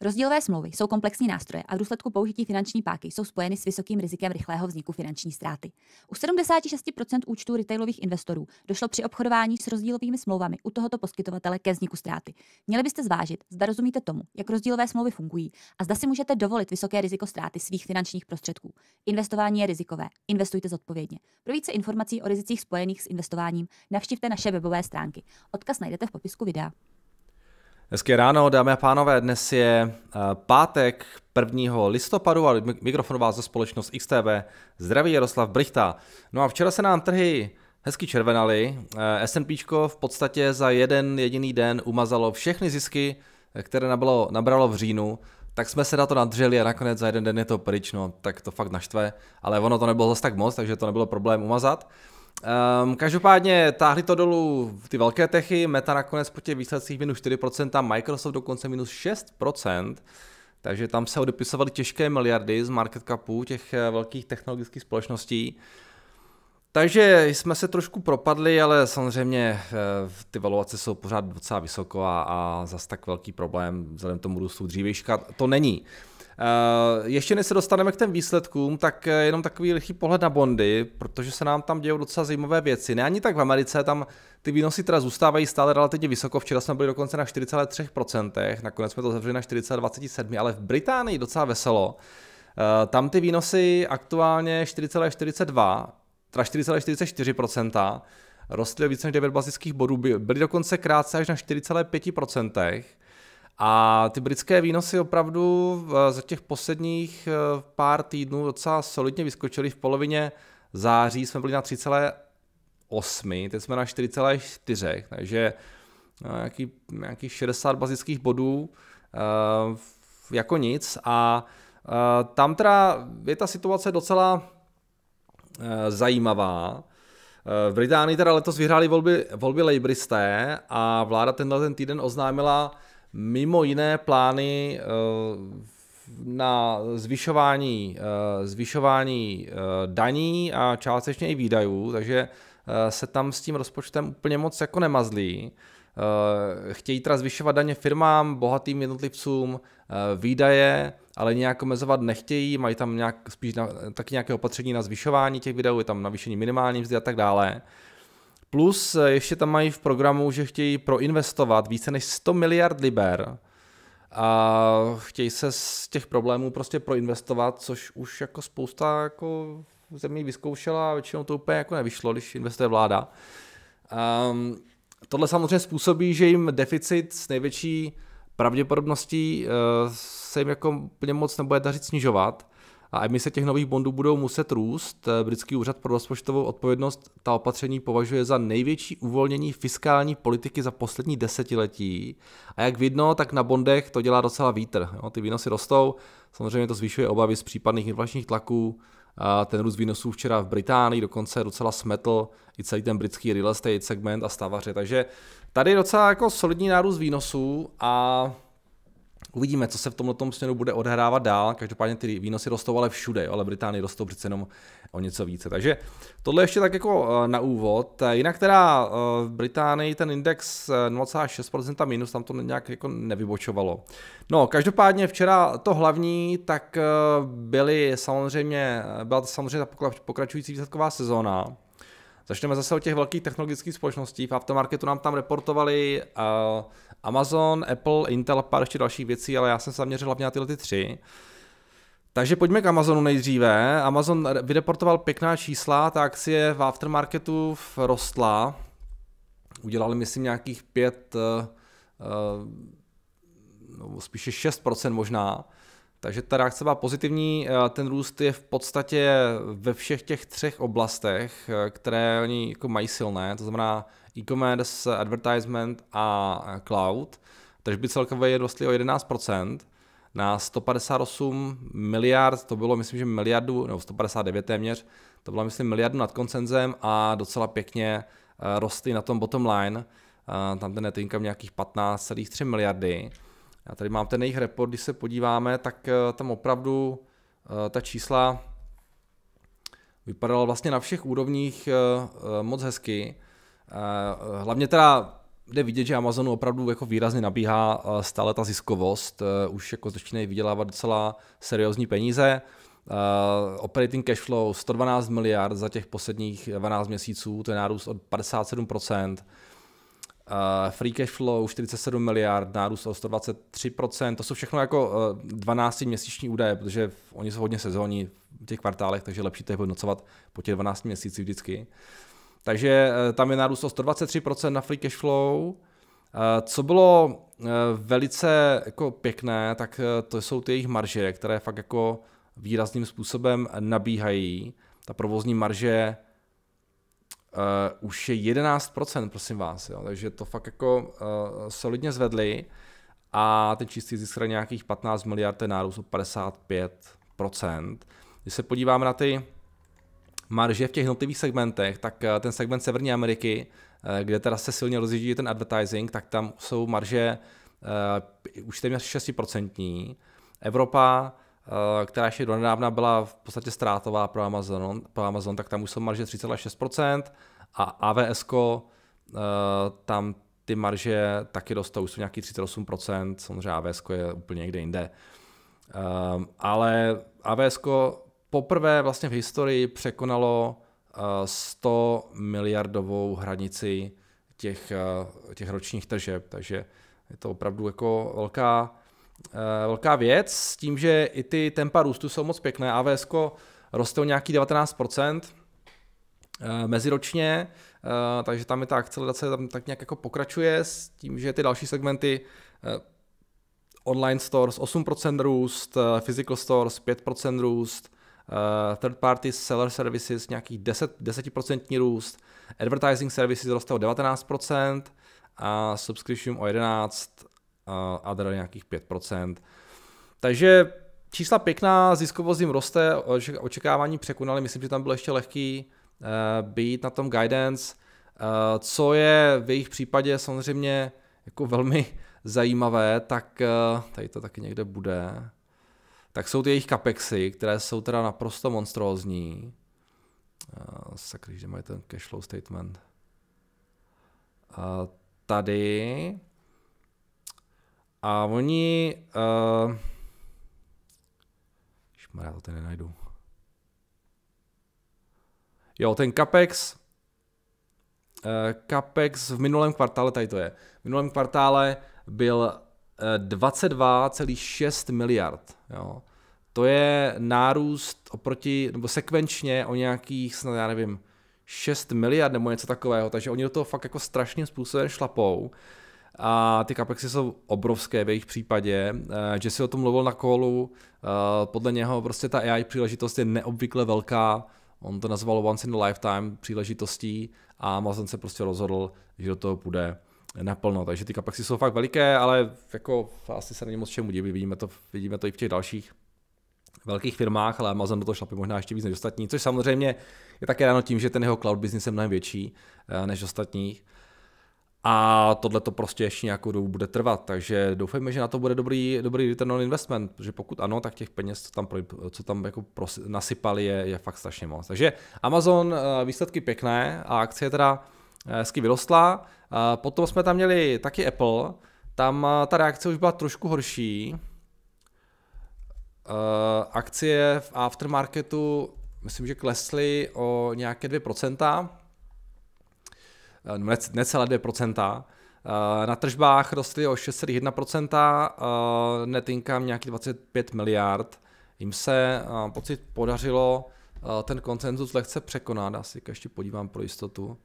Rozdílové smlouvy jsou komplexní nástroje a v důsledku použití finanční páky jsou spojeny s vysokým rizikem rychlého vzniku finanční ztráty. U 76% účtů retailových investorů došlo při obchodování s rozdílovými smlouvami u tohoto poskytovatele ke vzniku ztráty. Měli byste zvážit, zda rozumíte tomu, jak rozdílové smlouvy fungují a zda si můžete dovolit vysoké riziko ztráty svých finančních prostředků. Investování je rizikové. Investujte zodpovědně. Pro více informací o rizicích spojených s investováním navštivte naše webové stránky. Odkaz najdete v popisku videa. Hezké ráno, dámy a pánové, dnes je eh, pátek 1. listopadu a mikrofon vás za společnost XTV zdraví Jaroslav Brichta. No a včera se nám trhy hezky červenaly, eh, S&P v podstatě za jeden jediný den umazalo všechny zisky, eh, které nabralo, nabralo v říjnu, tak jsme se na to nadřeli a nakonec za jeden den je to pryč, no tak to fakt naštve, ale ono to nebylo zase tak moc, takže to nebylo problém umazat. Um, každopádně táhli to dolů ty velké techy, Meta nakonec po těch výsledcích minus 4%, Microsoft dokonce minus 6%, takže tam se odepisovaly těžké miliardy z market capu těch eh, velkých technologických společností. Takže jsme se trošku propadli, ale samozřejmě eh, ty valuace jsou pořád docela vysoko a, a zas tak velký problém vzhledem tomu růstu dřívejška to není. Eh, ještě než se dostaneme k těm výsledkům, tak eh, jenom takový lehký pohled na bondy, protože se nám tam dějou docela zajímavé věci. Ne ani tak v Americe, tam ty výnosy teda zůstávají stále relativně vysoko. Včera jsme byli dokonce na 4,3%, nakonec jsme to zavřeli na 4,27%, ale v Británii docela veselo. Eh, tam ty výnosy aktuálně 4,42, teda 4,44%, rostly více než 9 bazických bodů, byly dokonce krátce až na 4,5%. A ty britské výnosy opravdu eh, za těch posledních eh, pár týdnů docela solidně vyskočily. V polovině září jsme byli na 3,8, teď jsme na 4,4, takže eh, nějaký, nějakých 60 bazických bodů jako nic. A tam teda je ta situace docela zajímavá. V Británii teda letos vyhráli volby, volby Labouristé a vláda tenhle ten týden oznámila mimo jiné plány eh, na zvyšování, eh, zvyšování eh, daní a částečně i výdajů, takže se tam s tím rozpočtem úplně moc jako nemazlí. Chtějí teda zvyšovat daně firmám, bohatým jednotlivcům, výdaje, ale nějak omezovat nechtějí, mají tam nějak, spíš na, taky nějaké opatření na zvyšování těch videů, je tam navýšení minimální mzdy a tak dále. Plus eh, ještě tam mají v programu, že chtějí proinvestovat více než 100 miliard liber a chtějí se z těch problémů prostě proinvestovat, což už jako spousta jako zemí vyzkoušela a většinou to úplně jako nevyšlo, když investuje vláda. Um, tohle samozřejmě způsobí, že jim deficit s největší pravděpodobností uh, se jim jako úplně moc nebude dařit snižovat a emise těch nových bondů budou muset růst. Eh, britský úřad pro rozpočtovou odpovědnost ta opatření považuje za největší uvolnění fiskální politiky za poslední desetiletí. A jak vidno, tak na bondech to dělá docela vítr. Jo, ty výnosy rostou, samozřejmě to zvyšuje obavy z případných inflačních tlaků. A ten růst výnosů včera v Británii dokonce docela smetl i celý ten britský real estate segment a stavaře. Takže tady je docela jako solidní nárůst výnosů a Uvidíme, co se v tomto směru bude odehrávat dál. Každopádně ty výnosy rostou ale všude, jo, ale Británii rostou přece jenom o něco více. Takže tohle ještě tak jako eh, na úvod. Eh, jinak teda eh, v Británii ten index 0,6% minus, tam to nějak jako nevybočovalo. No, každopádně včera to hlavní, tak byly samozřejmě, byla to samozřejmě ta pokračující výsledková sezóna. Začneme zase o těch velkých technologických společností. V Aftermarketu nám tam reportovali Amazon, Apple, Intel a pár ještě dalších věcí, ale já jsem se zaměřil hlavně na tyhle ty tři. Takže pojďme k Amazonu nejdříve. Amazon vydeportoval pěkná čísla, ta akcie v aftermarketu rostla. Udělali, myslím, nějakých pět, eh, eh, no, spíše 6% možná. Takže ta reakce byla pozitivní, eh, ten růst je v podstatě ve všech těch třech oblastech, které oni jako mají silné, to znamená e-commerce, advertisement a cloud. Tržby celkově rostly o 11% na 158 miliard, to bylo myslím, že miliardu, nebo 159 téměř, to bylo myslím miliardu nad koncenzem a docela pěkně eh, rostly na tom bottom line, eh, tam ten net income nějakých 15,3 miliardy. Já tady mám ten jejich report, když se podíváme, tak eh, tam opravdu ta čísla vypadala vlastně na všech úrovních moc hezky. Eh, hlavně teda jde vidět, že Amazonu opravdu jako výrazně nabíhá eh, stále ta ziskovost, eh, už jako začínají vydělávat docela seriózní peníze. Uh, operating cash flow 112 miliard za těch posledních 12 měsíců, to je nárůst od 57%. Uh, free cash flow 47 miliard, nárůst o 123%, to jsou všechno jako uh, 12 měsíční údaje, protože oni jsou hodně sezónní v těch kvartálech, takže lepší to je hodnocovat po těch 12 měsících vždycky. Uh, takže eh, tam je nárůst o 123% na free cash flow. Eh, co bylo eh, velice jako pěkné, tak to jsou ty jejich marže, které fakt jako výrazným způsobem nabíhají. Ta provozní marže uh, už je 11%, prosím vás, jo. takže to fakt jako uh, solidně zvedli a ten čistý zisk nějakých 15 miliard, ten nárůst o 55%. Když se podíváme na ty marže v těch jednotlivých segmentech, tak eh, ten segment Severní Ameriky, eh, kde teda se silně rozjíždí ten advertising, tak tam jsou marže uh, už téměř 6%. Evropa, uh, která ještě donedávna byla v podstatě ztrátová pro Amazon, pro Amazon, tak tam už jsou marže 3,6% a AVS, uh, tam ty marže taky rostou, jsou nějaký 38%, samozřejmě AVS je úplně někde jinde. Um, ale AVS poprvé vlastně v historii překonalo 100 eh, miliardovou hranici těch, eh, těch ročních tržeb, takže je to opravdu jako velká, eh, velká věc s tím, že i ty tempa růstu jsou moc pěkné. AVS roste o nějaký 19% meziročně, takže tam je ta akcelerace tam tak nějak jako pokračuje s tím, že ty další segmenty online stores 8% růst, physical stores 5% růst, Eh, third party seller services nějaký 10, 10% růst, advertising services roste o 19% a subscription o 11% a eh, other nějakých 5%. Takže čísla pěkná, ziskovost jim roste, očekávání překonali, myslím, že tam bylo ještě lehký eh, být na tom guidance, co je v jejich případě samozřejmě jako velmi zajímavé, tak tady to taky někde bude tak jsou ty jejich kapexy, které jsou teda naprosto monstrózní. Uh, eh, že mají ten cashflow statement. Uh, tady. A oni... Uh, eh, já to tady nenajdu. Jo, ten CAPEX, CAPEX v minulém kvartále, tady to je, v minulém kvartále byl 22,6 miliard. Jo. To je nárůst oproti, nebo sekvenčně o nějakých, snad já nevím, 6 miliard nebo něco takového, takže oni do toho fakt jako strašným způsobem šlapou. A ty kapexy jsou obrovské v jejich případě. Že eh, si o tom mluvil na kolu, eh, podle něho prostě ta AI příležitost je neobvykle velká. On to nazval once in a lifetime příležitostí a Amazon se prostě rozhodl, že do toho půjde naplno. Takže ty kapexy jsou fakt veliké, ale jako asi se není moc čemu divit, vidíme to, vidíme to i v těch dalších velkých firmách, ale Amazon do toho šlape možná ještě víc než ostatní, což samozřejmě je také dáno tím, že ten jeho cloud business je mnohem větší eh, než ostatních. A tohle to prostě ještě nějakou dobu bude trvat, takže doufejme, že na to bude dobrý, dobrý return on investment, protože pokud ano, tak těch peněz, co tam, co tam jako nasypali, je, je fakt strašně moc. Takže Amazon eh, výsledky pěkné a akcie teda eh, hezky vyrostla, Potom jsme tam měli taky Apple, tam eh, ta reakce už byla trošku horší. Eh, akcie v aftermarketu, myslím, že klesly o nějaké 2%, necelé 2%. Na tržbách rostly o 6,1%, eh, net income nějaký 25 miliard. Jim se pocit podařilo ten koncenzus lehce překonat, asi ještě podívám pro jistotu,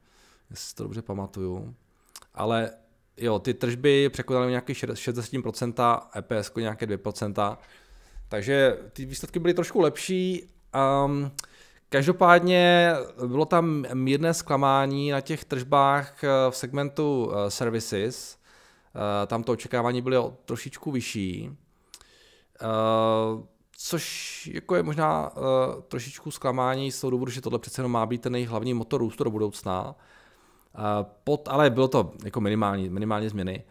jestli to dobře pamatuju ale jo, ty tržby překonaly nějaký 60%, EPS nějaké 2%, takže ty výsledky byly trošku lepší. Um, Každopádně bylo tam mírné zklamání na těch tržbách eh, v segmentu eh, services. Eh, tam to očekávání bylo trošičku vyšší, což jako je možná trošičku zklamání z toho důvodu, že tohle přece jenom má být ten nejhlavní motor růstu do budoucna pod, ale bylo to jako minimální, minimální změny.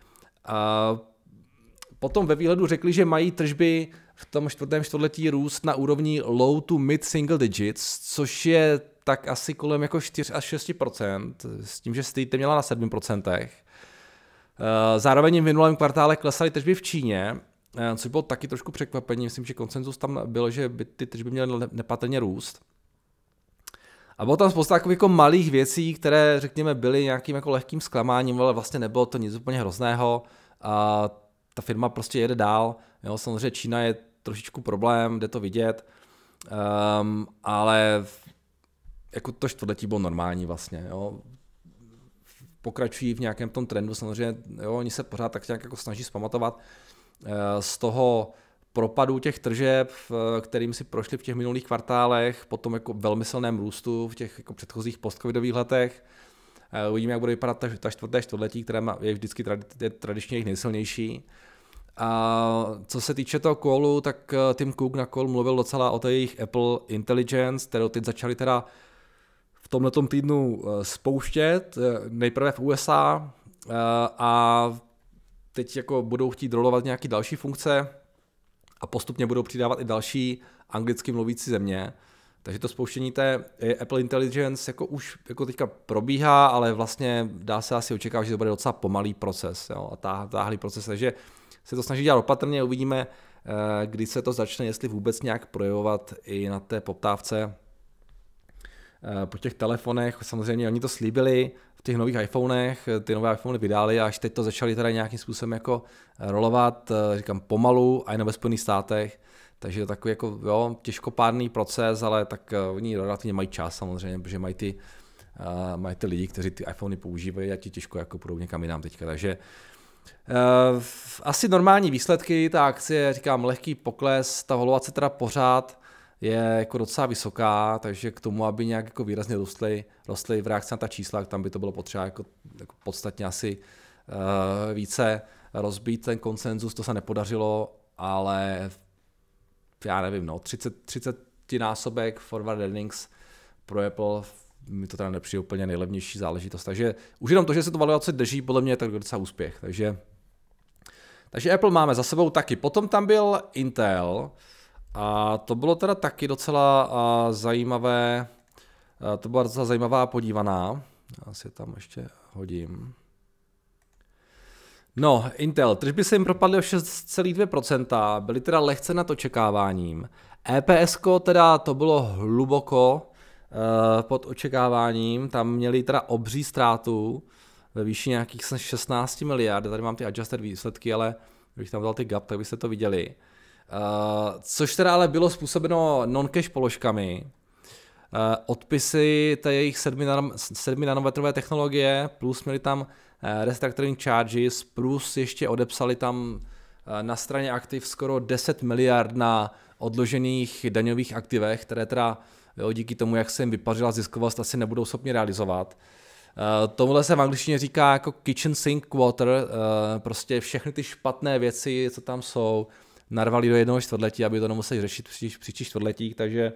Potom ve výhledu řekli, že mají tržby v tom čtvrtém čtvrtletí růst na úrovni low to mid single digits, což je tak asi kolem jako 4 až 6 s tím, že Street měla na 7 eh, Zároveň v minulém kvartále klesaly tržby v Číně, eh, což bylo taky trošku překvapení. Myslím, že konsenzus tam byl, že by ty tržby měly nepatrně růst. A bylo tam spousta jako malých věcí, které, řekněme, byly nějakým jako lehkým zklamáním, ale vlastně nebylo to nic úplně hrozného. A ta firma prostě jede dál. Jo, samozřejmě Čína je trošičku problém, jde to vidět. Um, ale jako to čtvrtletí bylo normální vlastně. Jo. Pokračují v nějakém tom trendu, samozřejmě jo, oni se pořád tak nějak jako snaží zpamatovat ehm, z toho propadu těch tržeb, kterým si prošli v těch minulých kvartálech, potom jako velmi silném růstu v těch jako předchozích postcovidových letech. Eh, uvidíme, jak bude vypadat ta, ta čtvrté čtvrtletí, která je vždycky tradi, je tradičně jejich nejsilnější. A co se týče toho kolu, tak eh, Tim Cook na kol mluvil docela o té jejich Apple Intelligence, kterou teď začali teda v tomhle týdnu eh, spouštět, nejprve v USA a teď jako budou chtít rolovat nějaké další funkce, a postupně budou přidávat i další anglicky mluvící země. Takže to spouštění té Apple Intelligence jako už jako teďka probíhá, ale vlastně dá se asi očekávat, že to bude docela pomalý proces jo, a tá, táhlý proces. Takže se to snaží dělat opatrně, uvidíme, eh, kdy se to začne, jestli vůbec nějak projevovat i na té poptávce eh, po těch telefonech. Samozřejmě oni to slíbili, v těch nových iPhonech, eh, ty nové iPhony vydali a až teď to začali teda nějakým způsobem jako eh, rolovat, eh, říkám pomalu, a i ve Spojených státech, takže je to takový jako jo, těžkopádný proces, ale tak oni relativně mají čas samozřejmě, protože mají ty, mají ty lidi, kteří ty iPhony používají a ti těžko jako půjdou někam jinam teďka, takže asi normální výsledky, ta akcie, říkám, lehký pokles, ta holovace teda pořád je jako docela vysoká, takže k tomu, aby nějak jako výrazně rostly, rostly v reakci na ta čísla, tam by to bylo potřeba jako, jako podstatně asi uh, více rozbít ten konsenzus, to se nepodařilo, ale já nevím, no, 30, 30 násobek forward earnings pro Apple mi to teda nepřijde úplně nejlevnější záležitost. Takže už jenom to, že se to valuace drží, podle mě je tak docela úspěch. Takže, takže Apple máme za sebou taky. Potom tam byl Intel, a to bylo teda taky docela zajímavé, to byla docela zajímavá podívaná. Já si je tam ještě hodím. No, Intel, tržby se jim propadly o 6,2%, byly teda lehce nad očekáváním. EPS teda to bylo hluboko uh, pod očekáváním, tam měli teda obří ztrátu ve výši nějakých 16 miliard, tady mám ty adjusted výsledky, ale když tam dal ty gap, tak byste to viděli. Eh, což teda ale bylo způsobeno non-cash položkami, eh, odpisy té jejich 7, nan- 7 nanometrové technologie, plus měli tam eh, restructuring charges, plus ještě odepsali tam na straně aktiv skoro 10 miliard na odložených daňových aktivech, které teda jo, díky tomu, jak se jim vypařila ziskovost, asi nebudou schopni realizovat. Uh, tomuhle se v angličtině říká jako kitchen sink water, uh, prostě všechny ty špatné věci, co tam jsou, narvali do jednoho čtvrtletí, aby to nemuseli řešit příští, příští čtvrtletí, takže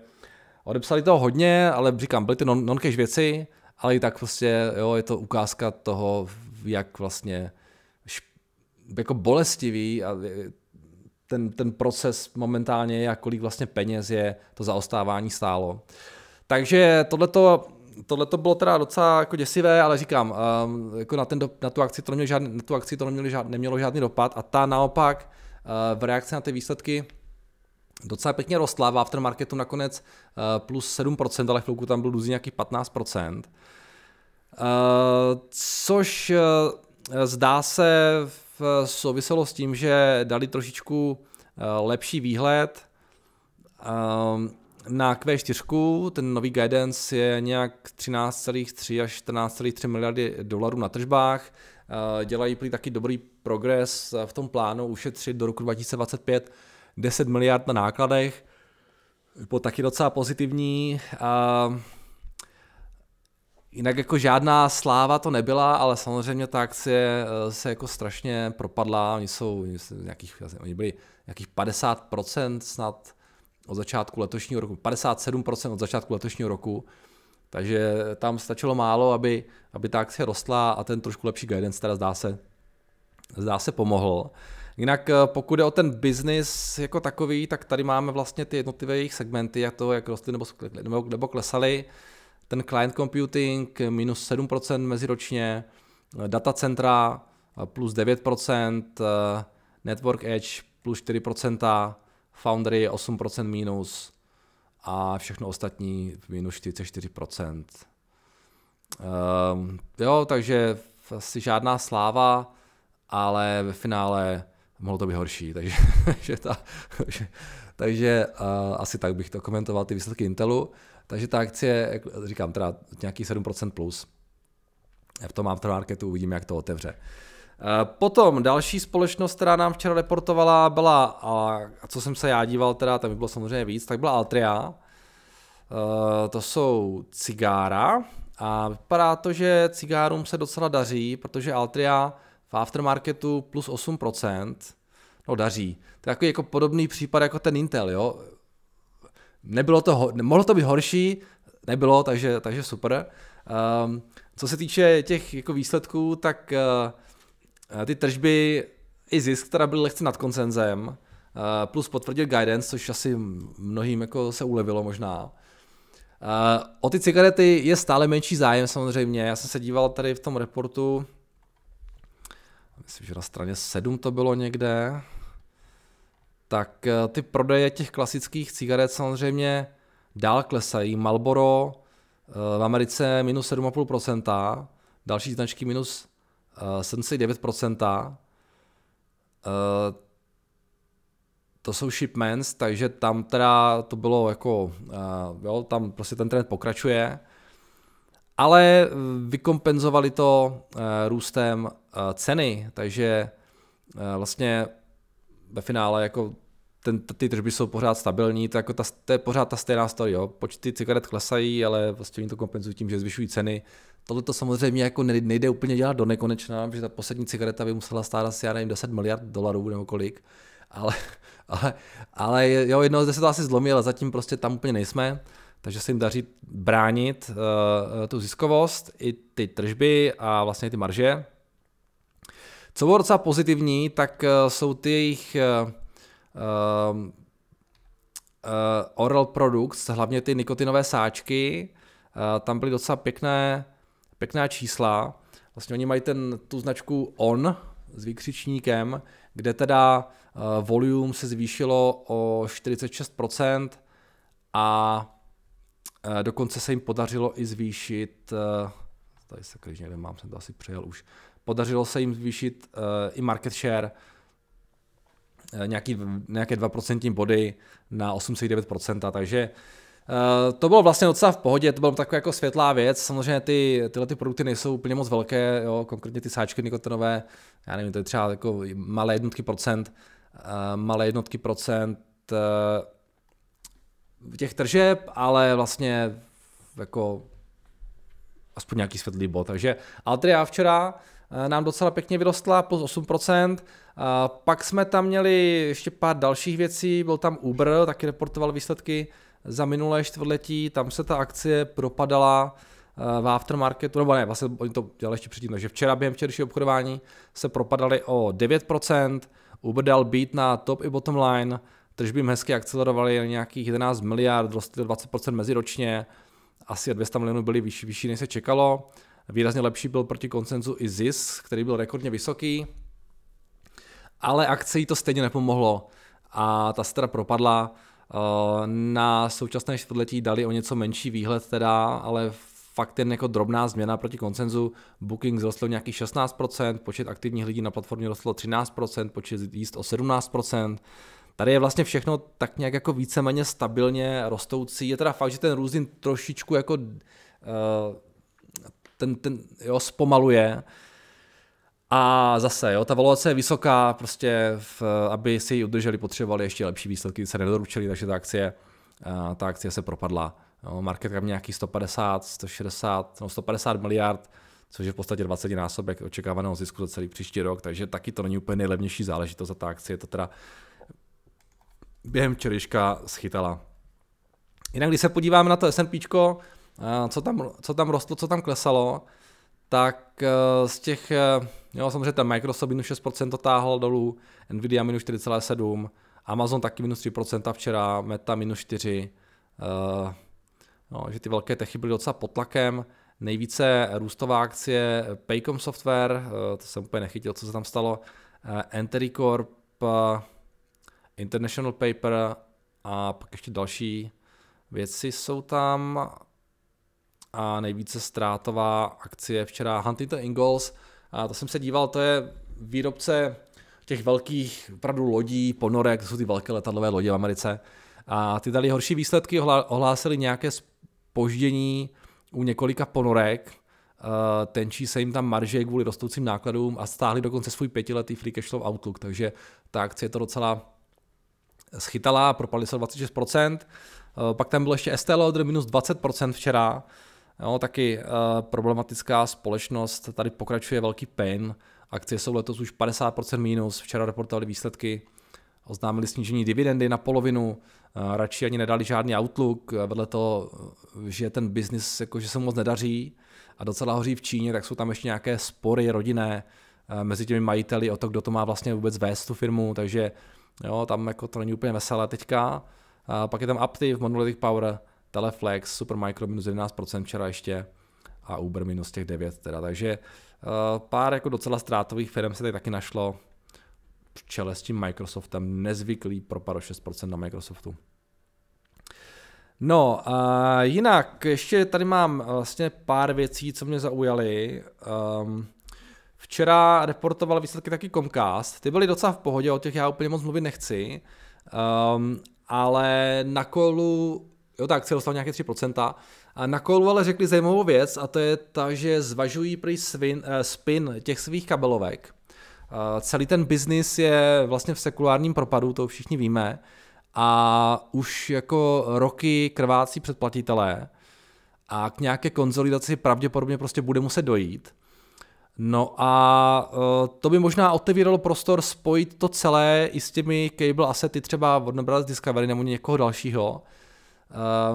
odepsali toho hodně, ale říkám, byly ty non věci, ale i tak prostě, jo, je to ukázka toho, jak vlastně jako bolestivý a e, ten, ten proces momentálně jak kolik vlastně peněz je to zaostávání stálo. Takže tohleto, to bylo teda docela jako děsivé, ale říkám, um, jako na, ten, do, na, tu akci to nemělo žádný, na tu akci to nemělo, žádný, nemělo žádný dopad a ta naopak Eh, v reakci na ty výsledky docela pěkně rostla, v aftermarketu nakonec eh, plus 7%, ale chvilku tam byl důzí nějaký 15%. Eh, což zdá se souviselo s tím, že dali trošičku lepší výhled na Q4. Ten nový guidance je nějak 13,3 až 14,3 miliardy dolarů na tržbách. Eh, dělají plý taky dobrý progres eh, v tom plánu ušetřit do roku 2025 10 miliard na nákladech, po taky docela pozitivní. A jinak jako žádná sláva to nebyla, ale samozřejmě ta akcie eh, se jako strašně propadla, oni jsou nějakých, oni byli nějakých 50% snad od začátku letošního roku, 57% od začátku letošního roku, takže tam stačilo málo, aby, aby ta akce rostla a ten trošku lepší guidance teda zdá se, zdá se pomohl. Jinak eh, pokud je o ten biznis jako takový, tak tady máme vlastně ty jednotlivé jejich segmenty, jak to, jak rostly nebo, nebo, nebo klesaly. Ten client computing minus 7% meziročně, eh, data centra eh, plus 9%, network edge plus 4%, foundry 8% minus, a všechno ostatní minus 44%. Um, ehm, jo, takže asi žádná sláva, ale ve finále mohlo to být horší, takže, že ta, že, takže uh, asi tak bych to komentoval, ty výsledky Intelu. Takže ta akcie, jak říkám, teda nějaký 7% plus. V tom aftermarketu uvidíme, jak to otevře. Potom další společnost, která nám včera reportovala, byla, a co jsem se já díval, teda tam by bylo samozřejmě víc, tak byla Altria. Eh, to jsou cigára a vypadá to, že cigárům se docela daří, protože Altria v aftermarketu plus 8%, no daří. To je jako, jako podobný případ jako ten Intel, jo. Nebylo to, mohlo to být horší, nebylo, takže, takže super. Ehm, co se týče těch jako výsledků, tak eh, Eh, ty tržby i zisk teda byly lehce nad koncenzem, eh, plus potvrdil guidance, což asi mnohým jako se ulevilo možná. Eh, o ty cigarety je stále menší zájem samozřejmě, já jsem se díval tady v tom reportu, myslím, že na straně 7 to bylo někde, tak ty prodeje těch klasických cigaret samozřejmě dál klesají. Marlboro v Americe minus 7,5%, další značky minus 79%. Eh, eh, to jsou shipments, takže tam teda to bylo jako, uh, jo, tam prostě ten trend pokračuje, ale vykompenzovali to uh, růstem uh, ceny, takže uh, vlastně ve finále jako ten, ty tržby jsou pořád stabilní, to, jako ta, to je pořád ta stejná story, jo. počty cigaret klesají, ale vlastně oni to kompenzují tím, že zvyšují ceny, Tohle to samozřejmě jako nejde úplně dělat do nekonečna, protože ta poslední cigareta by musela stát asi, já nevím, 10 miliard dolarů nebo kolik. Ale, ale, ale jo, jedno zde se to asi zlomí, ale zatím prostě tam úplně nejsme, takže se jim daří bránit uh, tu ziskovost, i ty tržby a vlastně ty marže. Co bylo docela pozitivní, tak uh, jsou ty jejich uh, uh, oral products, hlavně ty nikotinové sáčky, uh, tam byly docela pěkné pěkná čísla. Vlastně oni mají ten, tu značku ON s výkřičníkem, kde teda uh, volume se zvýšilo o 46% a uh, dokonce se jim podařilo i zvýšit, uh, tady se klidně nevím, mám, jsem to asi přejel už, podařilo se jim zvýšit uh, i market share nějaký, nějaké 2% body na 8,9%, takže uh, Eh, to bylo vlastně docela v pohodě, to bylo taková jako světlá věc, samozřejmě ty, tyhle ty produkty nejsou úplně moc velké, jo, konkrétně ty sáčky nikotinové, já nevím, to je třeba jako malé jednotky procent, eh, malé jednotky procent eh, těch tržeb, ale vlastně jako aspoň nějaký světlý bod, takže Altria včera nám docela pěkně vyrostla, plus 8%. Pak jsme tam měli ještě pár dalších věcí, byl tam Uber, taky reportoval výsledky, za minulé čtvrtletí, tam se ta akcie propadala eh, v aftermarketu, nebo ne, vlastně oni to dělali ještě předtím, že včera během včerejšího obchodování se propadaly o 9%, Uber dal být na top i bottom line, tržby jim hezky akcelerovaly na nějakých 11 miliard, rostly 20% meziročně, asi 200 milionů byly vyšší, vyšší než se čekalo, výrazně lepší byl proti koncenzu i zis, který byl rekordně vysoký, ale akci to stejně nepomohlo a ta stra propadla, Eh, na současné čtvrtletí dali o něco menší výhled teda, ale fakt jen jako drobná změna proti koncenzu. Booking vzrostl nějakých 16%, počet aktivních lidí na platformě rostlo 13%, počet jíst o 17%. Tady je vlastně všechno tak nějak jako víceméně stabilně rostoucí. Je teda fakt, že ten růzin trošičku jako uh, ten, ten, jo, zpomaluje, a zase, jo, ta valuace je vysoká, prostě v, aby si ji udrželi, potřebovali ještě lepší výsledky, se nedoručili, takže ta akcie, eh, ta akcie se propadla. Jo, market cap nějaký 150, 160, no 150 miliard, což je v podstatě 20 násobek očekávaného zisku za celý příští rok, takže taky to není úplně nejlevnější záležitost za ta akcie, to teda během včerejška schytala. Jinak, když se podíváme na to S&P, eh, co tam, co tam rostlo, co tam klesalo, tak eh, z těch, eh, jo, samozřejmě ten Microsoft minus 6% to táhl dolů, Nvidia minus 4,7%, Amazon taky minus 3% včera, Meta minus 4%, uh, eh, no, že ty velké techy byly docela pod tlakem, nejvíce růstová akcie Paycom Software, uh, to jsem úplně nechytil, co se tam stalo, uh, Entericorp, uh, International Paper a pak ještě další věci jsou tam, a nejvíce ztrátová akcie včera Huntington Ingalls. A to jsem se díval, to je výrobce těch velkých opravdu lodí, ponorek, to jsou ty velké letadlové lodě v Americe. A ty dali horší výsledky, ohlásili nějaké spoždění u několika ponorek, e, tenčí se jim tam marže kvůli rostoucím nákladům a stáhli dokonce svůj pětiletý free cash flow outlook, takže ta akcie to docela schytala, propadly se 26%. E, pak tam bylo ještě ST Lauder minus 20% včera, Jo, taky uh, problematická společnost, tady pokračuje velký pain, akcie jsou letos už 50% mínus. včera reportovali výsledky, oznámili snížení dividendy na polovinu, uh, radši ani nedali žádný outlook, eh, vedle toho, že ten biznis jakože se moc nedaří a docela hoří v Číně, tak jsou tam ještě nějaké spory rodinné uh, mezi těmi majiteli o to, kdo to má vlastně vůbec vést tu firmu, takže jo, tam jako to není úplně veselé teďka. Uh, pak je tam Aptiv, Monolithic Power, Teleflex, Supermicro minus 11% včera ještě a Uber minus těch 9 teda, takže eh, pár jako docela ztrátových firm se tady taky našlo v čele s tím Microsoftem, nezvyklý propad o 6% na Microsoftu. No, a jinak ještě tady mám eh, vlastně pár věcí, co mě zaujaly. Um, včera reportoval výsledky taky Comcast, ty byly docela v pohodě, o těch já úplně moc mluvit nechci, um, ale na kolu Jo, ta akce dostala nějaké 3%. A na kolu ale řekli zajímavou věc a to je ta, že zvažují prý svin, eh, spin těch svých kabelovek. Celý ten biznis je vlastně v sekulárním propadu, to všichni víme. A už jako roky krvácí předplatitelé a k nějaké konzolidaci pravděpodobně prostě bude muset dojít. No a eh, to by možná otevíralo prostor spojit to celé i s těmi cable asety třeba od Brothers Discovery nebo někoho dalšího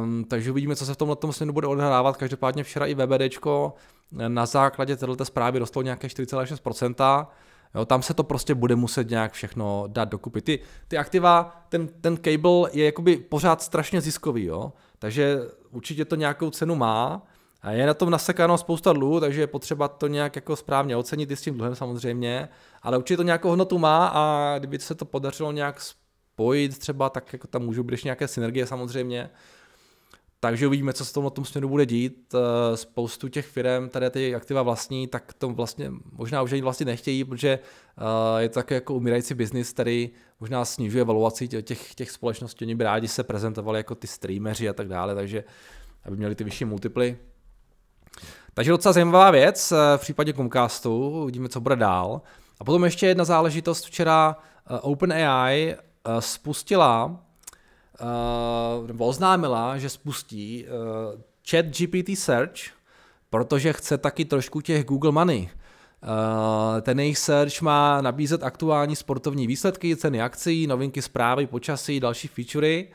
Um, takže uvidíme, co se v tomhle směru bude odhrávat. Každopádně včera i VBD eh, na základě této zprávy dostalo nějaké 4,6%. Jo, tam se to prostě bude muset nějak všechno dát dokupy. Ty, ty aktiva, ten, ten cable je jakoby pořád strašně ziskový, jo? takže určitě to nějakou cenu má. A je na tom nasekáno spousta dluhů, takže je potřeba to nějak jako správně ocenit i s tím dluhem samozřejmě, ale určitě to nějakou hodnotu má a kdyby se to podařilo nějak spojit třeba, tak jako tam můžou být nějaké synergie samozřejmě. Takže uvidíme, co se tom, tom směru bude dít. Eh, spoustu těch firm, tady ty aktiva vlastní, tak to vlastně možná už ani vlastně nechtějí, protože eh, je to jako umírající biznis, který možná snižuje valuaci těch, těch společností. Oni by rádi se prezentovali jako ty streameři a tak dále, takže aby měli ty vyšší multiply. Takže docela zajímavá věc eh, v případě Comcastu, uvidíme, co bude dál. A potom ještě jedna záležitost, včera OpenAI Eh, spustila eh, nebo oznámila, že spustí eh, chat GPT Search, protože chce taky trošku těch Google Money. Ten jejich search má nabízet aktuální sportovní výsledky, ceny akcí, novinky zprávy, počasí, další featurey.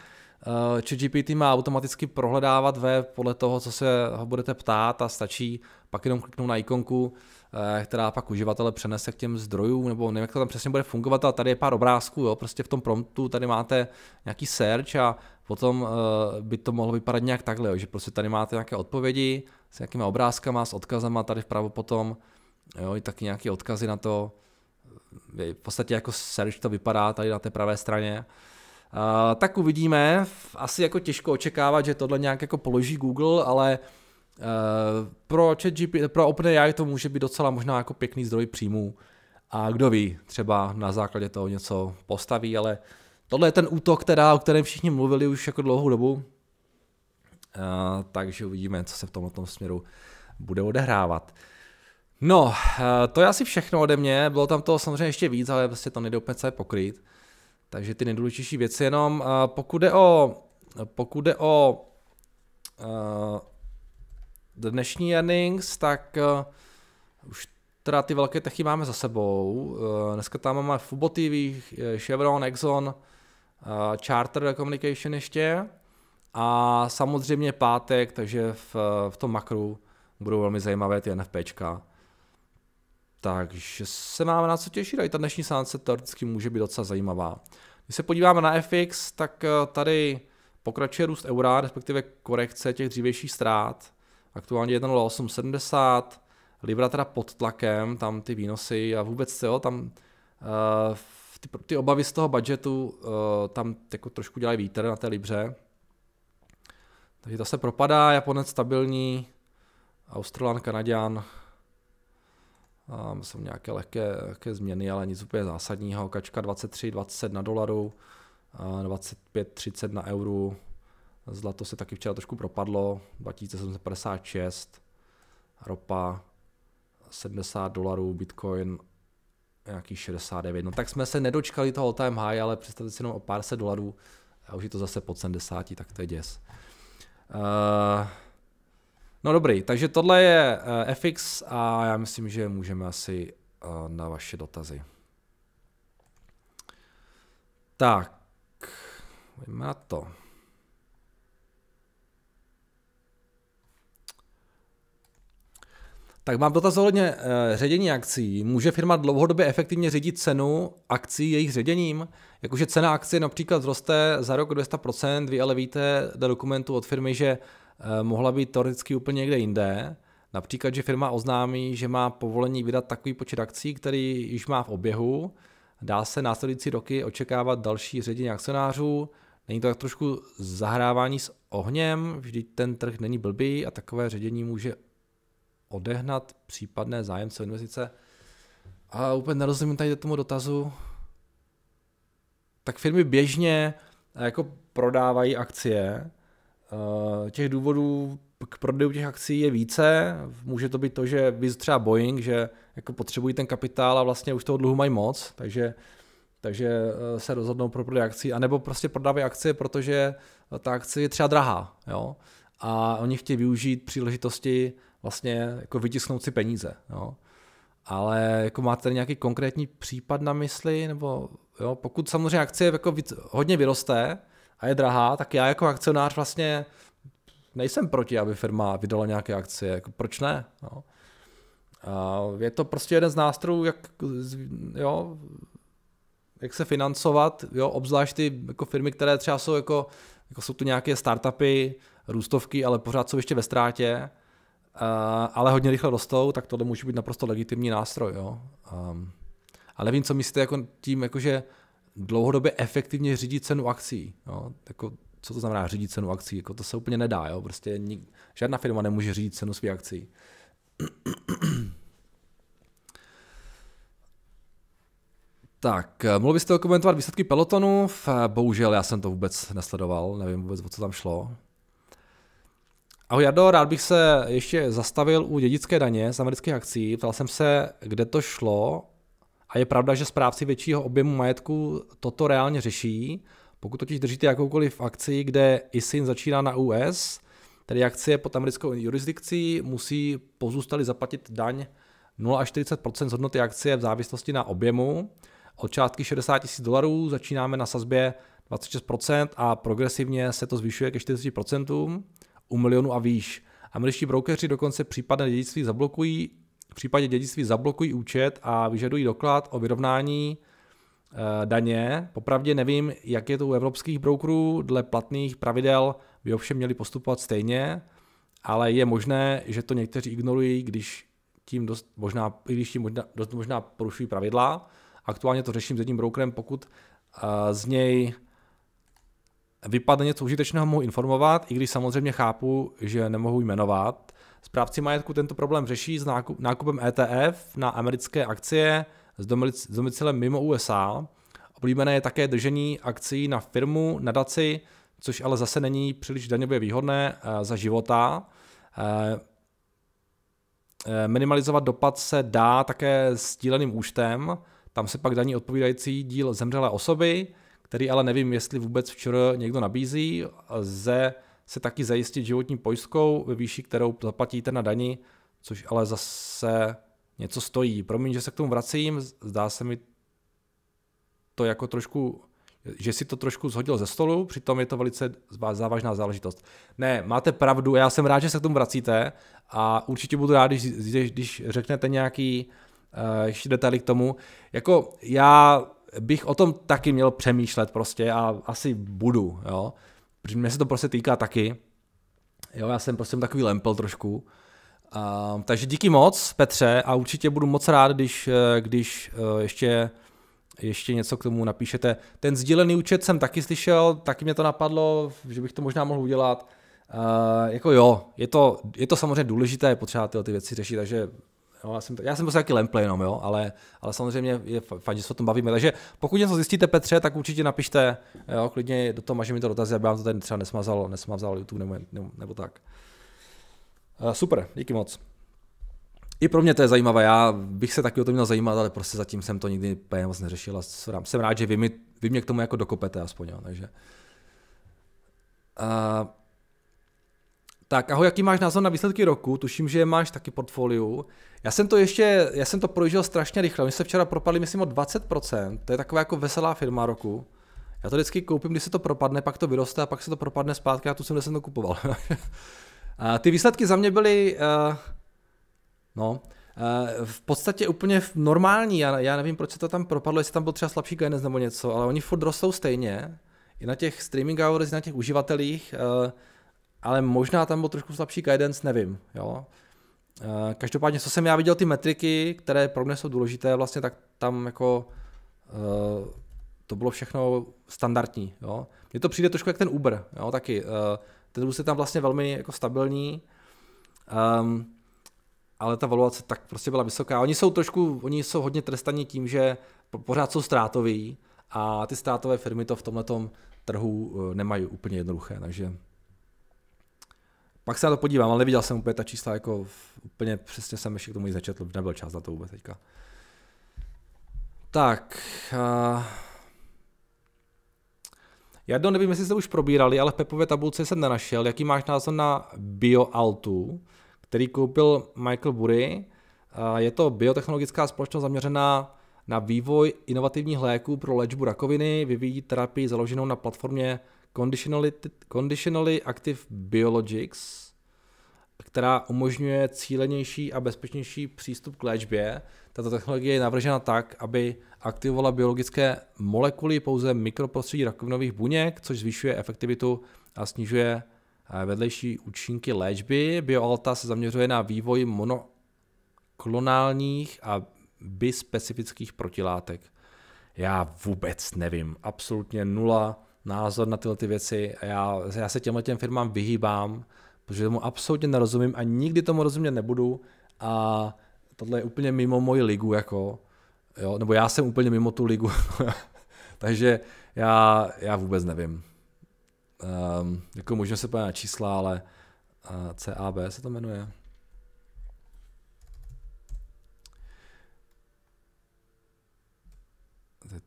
ChatGPT má automaticky prohledávat web podle toho, co se ho budete ptát a stačí pak jenom kliknout na ikonku Eh, která pak uživatele přenese k těm zdrojům, nebo nevím, jak to tam přesně bude fungovat, ale tady je pár obrázků, jo, prostě v tom promptu tady máte nějaký search a potom eh, by to mohlo vypadat nějak takhle, jo, že prostě tady máte nějaké odpovědi s nějakými obrázkama, s odkazama tady vpravo potom, jo, i taky nějaké odkazy na to, v podstatě jako search to vypadá tady na té pravé straně, Uh, tak uvidíme, asi jako těžko očekávat, že tohle nějak jako položí Google, ale uh, Eh, pro, GP, pro OpenAI to může být docela možná jako pěkný zdroj příjmů. A kdo ví, třeba na základě toho něco postaví, ale tohle je ten útok, teda, o kterém všichni mluvili už jako dlouhou dobu. a, eh, takže uvidíme, co se v tomto směru bude odehrávat. No, eh, to je asi všechno ode mě, bylo tam toho samozřejmě ještě víc, ale vlastně to nejde úplně celé pokrýt. Takže ty nejdůležitější věci jenom, pokud jde o, pokud jde o dnešní earnings, tak uh, už teda ty velké techy máme za sebou. Uh, dneska tam máme Fubo TV, eh, Chevron, Exxon, uh, Charter Communication ještě a samozřejmě pátek, takže v, v tom makru budou velmi zajímavé ty NFPčka. Takže se máme na co těšit, a i ta dnešní sánce teoreticky může být docela zajímavá. Když se podíváme na FX, tak tady pokračuje růst eura, respektive korekce těch dřívějších ztrát aktuálně 1,870, Libra teda pod tlakem, tam ty výnosy a vůbec jo, tam uh, ty, ty obavy z toho budžetu uh, tam jako trošku dělají vítr na té Libře. Takže ta se propadá, Japonec stabilní, Australan, Kanaďan, um, jsou nějaké lehké, lehké změny, ale nic úplně zásadního. Kačka 23, 20 na dolaru, 25, 30 na euru, Zlato se taky včera trošku propadlo, 2756, ropa 70 dolarů, bitcoin nějaký 69. No tak jsme se nedočkali toho all time high, ale představte si jenom o pár set dolarů a už je to zase pod 70, tak to je děs. Uh, no dobrý, takže tohle je uh, eh, FX a já myslím, že můžeme asi uh, na vaše dotazy. Tak, pojďme na to. Tak mám dotaz ohledně eh, ředění akcí. Může firma dlouhodobě efektivně řídit cenu akcí jejich ředěním? Jakože cena akcie například zroste za rok 200%, vy ale víte do dokumentu od firmy, že eh, mohla být teoreticky úplně někde jinde. Například, že firma oznámí, že má povolení vydat takový počet akcí, který již má v oběhu. Dá se následující roky očekávat další ředění akcionářů. Není to tak trošku zahrávání s ohněm, vždyť ten trh není blbý a takové ředění může odehnat případné zájemce investice. A úplně nerozumím tady tomu dotazu. Tak firmy běžně jako prodávají akcie. Eh, těch důvodů k prodeju těch akcí je více. Může to být to, že vy třeba Boeing, že jako potřebují ten kapitál a vlastně už toho dluhu mají moc, takže takže eh, se rozhodnou pro prodej akcí, nebo prostě prodávají akcie, protože ta akce je třeba drahá, jo? a oni chtějí využít příležitosti vlastně jako vytisknout si peníze. Jo. Ale jako máte tady nějaký konkrétní případ na mysli, nebo jo, pokud samozřejmě akcie jako hodně vyroste a je drahá, tak já jako akcionář vlastně nejsem proti, aby firma vydala nějaké akcie, jako proč ne? Jo. A je to prostě jeden z nástrojů, jak, jo, jak se financovat, jo, obzvlášť ty jako firmy, které třeba jsou jako, jako jsou tu nějaké startupy, růstovky, ale pořád jsou ještě ve ztrátě, Eh, ale hodně rychle rostou, tak tohle může být naprosto legitimní nástroj. Jo? Um, ehm, ale nevím, co myslíte jako tím, jakože dlouhodobě efektivně řídit cenu akcí. Jo? Jako, co to znamená řídit cenu akcí? Jako, to se úplně nedá. Jo? Prostě nik, žádná firma nemůže řídit cenu svých akcí. Tak, eh, mohl byste komentovat výsledky pelotonu? Bohužel já jsem to vůbec nesledoval, nevím vůbec, o co tam šlo. Ahoj Jardo, rád bych se ještě zastavil u dědické daně z amerických akcí. Ptal jsem se, kde to šlo a je pravda, že správci většího objemu majetku toto reálně řeší. Pokud totiž držíte jakoukoliv akci, kde ISIN začíná na US, tedy akcie pod americkou jurisdikcí, musí pozůstali zaplatit daň 0 až 40 z hodnoty akcie v závislosti na objemu. Od částky 60 tisíc dolarů začínáme na sazbě 26 a progresivně se to zvyšuje ke 40 u milionu a výš. Američtí brokeři dokonce případné dědictví zablokují, v případě dědictví zablokují účet a vyžadují doklad o vyrovnání eh, daně. Popravdě nevím, jak je to u evropských brokerů, dle platných pravidel by ovšem měli postupovat stejně, ale je možné, že to někteří ignorují, když tím dost možná, když tím možná, dost možná porušují pravidla. Aktuálně to řeším s jedním brokerem, pokud eh, z něj vypadne něco užitečného, mohu informovat, i když samozřejmě chápu, že nemohu jmenovat. Správci majetku tento problém řeší s nákup, nákupem ETF na americké akcie s, domic, s domicilem mimo USA. Oblíbené je také držení akcí na firmu, na daci, což ale zase není příliš daňově výhodné eh, za života. Eh, eh, minimalizovat dopad se dá také sdíleným účtem, tam se pak daní odpovídající díl zemřelé osoby, který ale nevím, jestli vůbec včera někdo nabízí. Lze se taky zajistit životní pojistkou ve výši, kterou zaplatíte na dani, což ale zase něco stojí. Promiň, že se k tomu vracím, zdá se mi to jako trošku že si to trošku zhodil ze stolu, přitom je to velice závažná záležitost. Ne, máte pravdu, já jsem rád, že se k tomu vracíte a určitě budu rád, když, když, řeknete nějaký uh, ještě detaily k tomu. Jako já bych o tom taky měl přemýšlet prostě a asi budu, jo. Protože mě se to prostě týká taky. Jo, já jsem prostě takový lempel trošku. Uh, takže díky moc, Petře, a určitě budu moc rád, když, eh, když uh, ještě, ještě něco k tomu napíšete. Ten sdílený účet jsem taky slyšel, taky mě to napadlo, že bych to možná mohl udělat. Uh, jako jo, je to, je to samozřejmě důležité, je potřeba tyhle ty věci řešit, takže no, já, jsem, já jsem prostě taky lemple jenom, jo, ale, ale samozřejmě je fajn, že se o tom bavíme. Takže pokud něco zjistíte, Petře, tak určitě napište jo, klidně do toho, že mi to dotazy, aby vám to tady třeba nesmazal, nesmazal YouTube nebo, nebo, nebo tak. Uh, super, díky moc. I pro mě to je zajímavé, já bych se taky o to měl zajímat, ale prostě zatím jsem to nikdy úplně moc neřešil a jsem rád, že vy, mi, vy mě k tomu jako dokopete aspoň, jo, takže. Uh, tak ahoj, jaký máš názor na výsledky roku? Tuším, že máš taky portfoliu. Já jsem to ještě, já jsem to prožil strašně rychle. My se včera propadli, myslím, o 20%. To je taková jako veselá firma roku. Já to vždycky koupím, když se to propadne, pak to vyroste a pak se to propadne zpátky. Já tu jsem, jsem to kupoval. Ty výsledky za mě byly, uh, no, uh, v podstatě úplně normální. Já, já nevím, proč se to tam propadlo, jestli tam byl třeba slabší KNS nebo něco, ale oni furt rostou stejně. I na těch streaming hours, i na těch uživatelích. Uh, ale možná tam byl trošku slabší guidance, nevím. Jo? Eh, každopádně, co jsem já viděl, ty metriky, které pro mě jsou důležité, vlastně tak tam jako eh, to bylo všechno standardní. Jo? Mně to přijde trošku jak ten Uber, jo? taky. Eh, ten růst je tam vlastně velmi jako stabilní, ehm, ale ta valuace tak prostě byla vysoká. Oni jsou trošku, oni jsou hodně trestaní tím, že pořád jsou ztrátoví a ty ztrátové firmy to v tomhle trhu nemají úplně jednoduché, takže pak se na to podívám, ale neviděl jsem úplně ta čísla, jako úplně přesně jsem ještě k tomu nic nečetl, nebyl čas na to vůbec teďka. Tak. Uh... Já to nevím, jestli jste už probírali, ale v Pepově tabulce jsem nenašel, jaký máš názor na BioAltu, který koupil Michael Bury. Je to biotechnologická společnost zaměřená na vývoj inovativních léků pro léčbu rakoviny, vyvíjí terapii založenou na platformě Conditionally, conditionally Active Biologics, která umožňuje cílenější a bezpečnější přístup k léčbě. Tato technologie je navržena tak, aby aktivovala biologické molekuly pouze mikroprostředí rakovinových buněk, což zvyšuje efektivitu a snižuje eh, vedlejší účinky léčby. Bioalta se zaměřuje na vývoj monoklonálních a bispecifických protilátek. Já vůbec nevím, absolutně nula názor na tyhle ty věci. A já, já se těmhle těm firmám vyhýbám, protože tomu absolutně nerozumím a nikdy tomu rozumět nebudu a tohle je úplně mimo moji ligu, jako, jo, nebo já jsem úplně mimo tu ligu, takže já, já vůbec nevím. Um, jako můžeme se podívat na čísla, ale uh, eh, CAB se to jmenuje. To je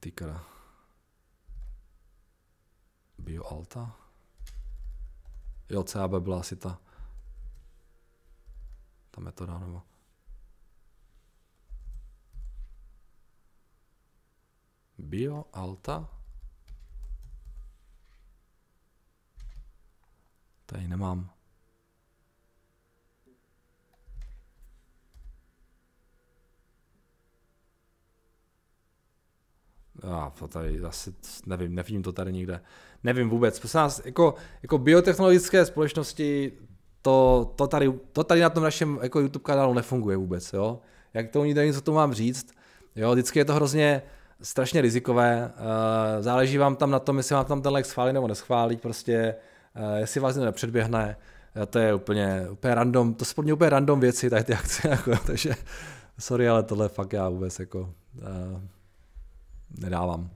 BioAlta. Jo, CAB byla asi ta, ta metoda, nebo... BioAlta? Tady nemám. A to tady zase, nevím, nevím to tady nikde nevím vůbec. Prostě nás, jako, jako biotechnologické společnosti to, to, tady, to tady na tom našem jako YouTube kanálu nefunguje vůbec, jo. Jak to nevím, co to mám říct, jo, vždycky je to hrozně strašně rizikové, eh, záleží vám tam na tom, jestli vám tam ten lek schválí nebo neschválí, prostě, eh, jestli vás někdo nepředběhne, eh, to je úplně, úplně random, to jsou úplně random věci, tady ty akce, jako, takže sorry, ale tohle fakt já vůbec jako nedávám.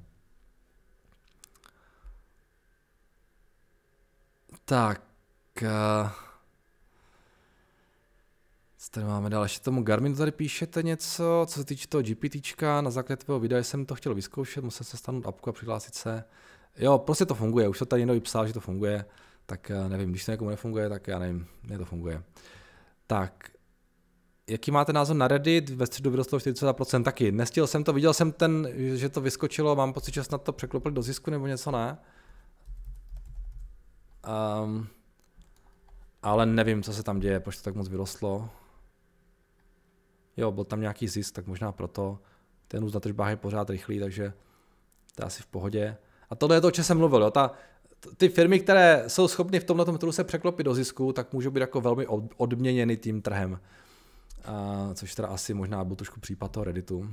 Tak. Uh, co tady máme dál? Ještě tomu Garminu tady píšete něco, co se týče toho GPT, na základě tvého videa jsem to chtěl vyzkoušet, musel se stanout apku a přihlásit se. Jo, prostě to funguje, už to tady někdo psal, že to funguje, tak eh, nevím, když to někomu nefunguje, tak já nevím, ne to funguje. Tak, jaký máte názor na Reddit? Ve středu vyrostlo 40% taky. Nestihl jsem to, viděl jsem ten, že to vyskočilo, mám pocit, že snad to překlopili do zisku nebo něco ne. Um, ale nevím, co se tam děje, proč to tak moc vyrostlo. Jo, byl tam nějaký zisk, tak možná proto. Ten růst na tržbách je pořád rychlý, takže to je asi v pohodě. A tohle je to, o čem jsem mluvil. Jo. Ta, ty firmy, které jsou schopny v tomhle trhu se překlopit do zisku, tak můžou být jako velmi odměněny tím trhem. Uh, což teda asi možná byl trošku případ toho Redditu.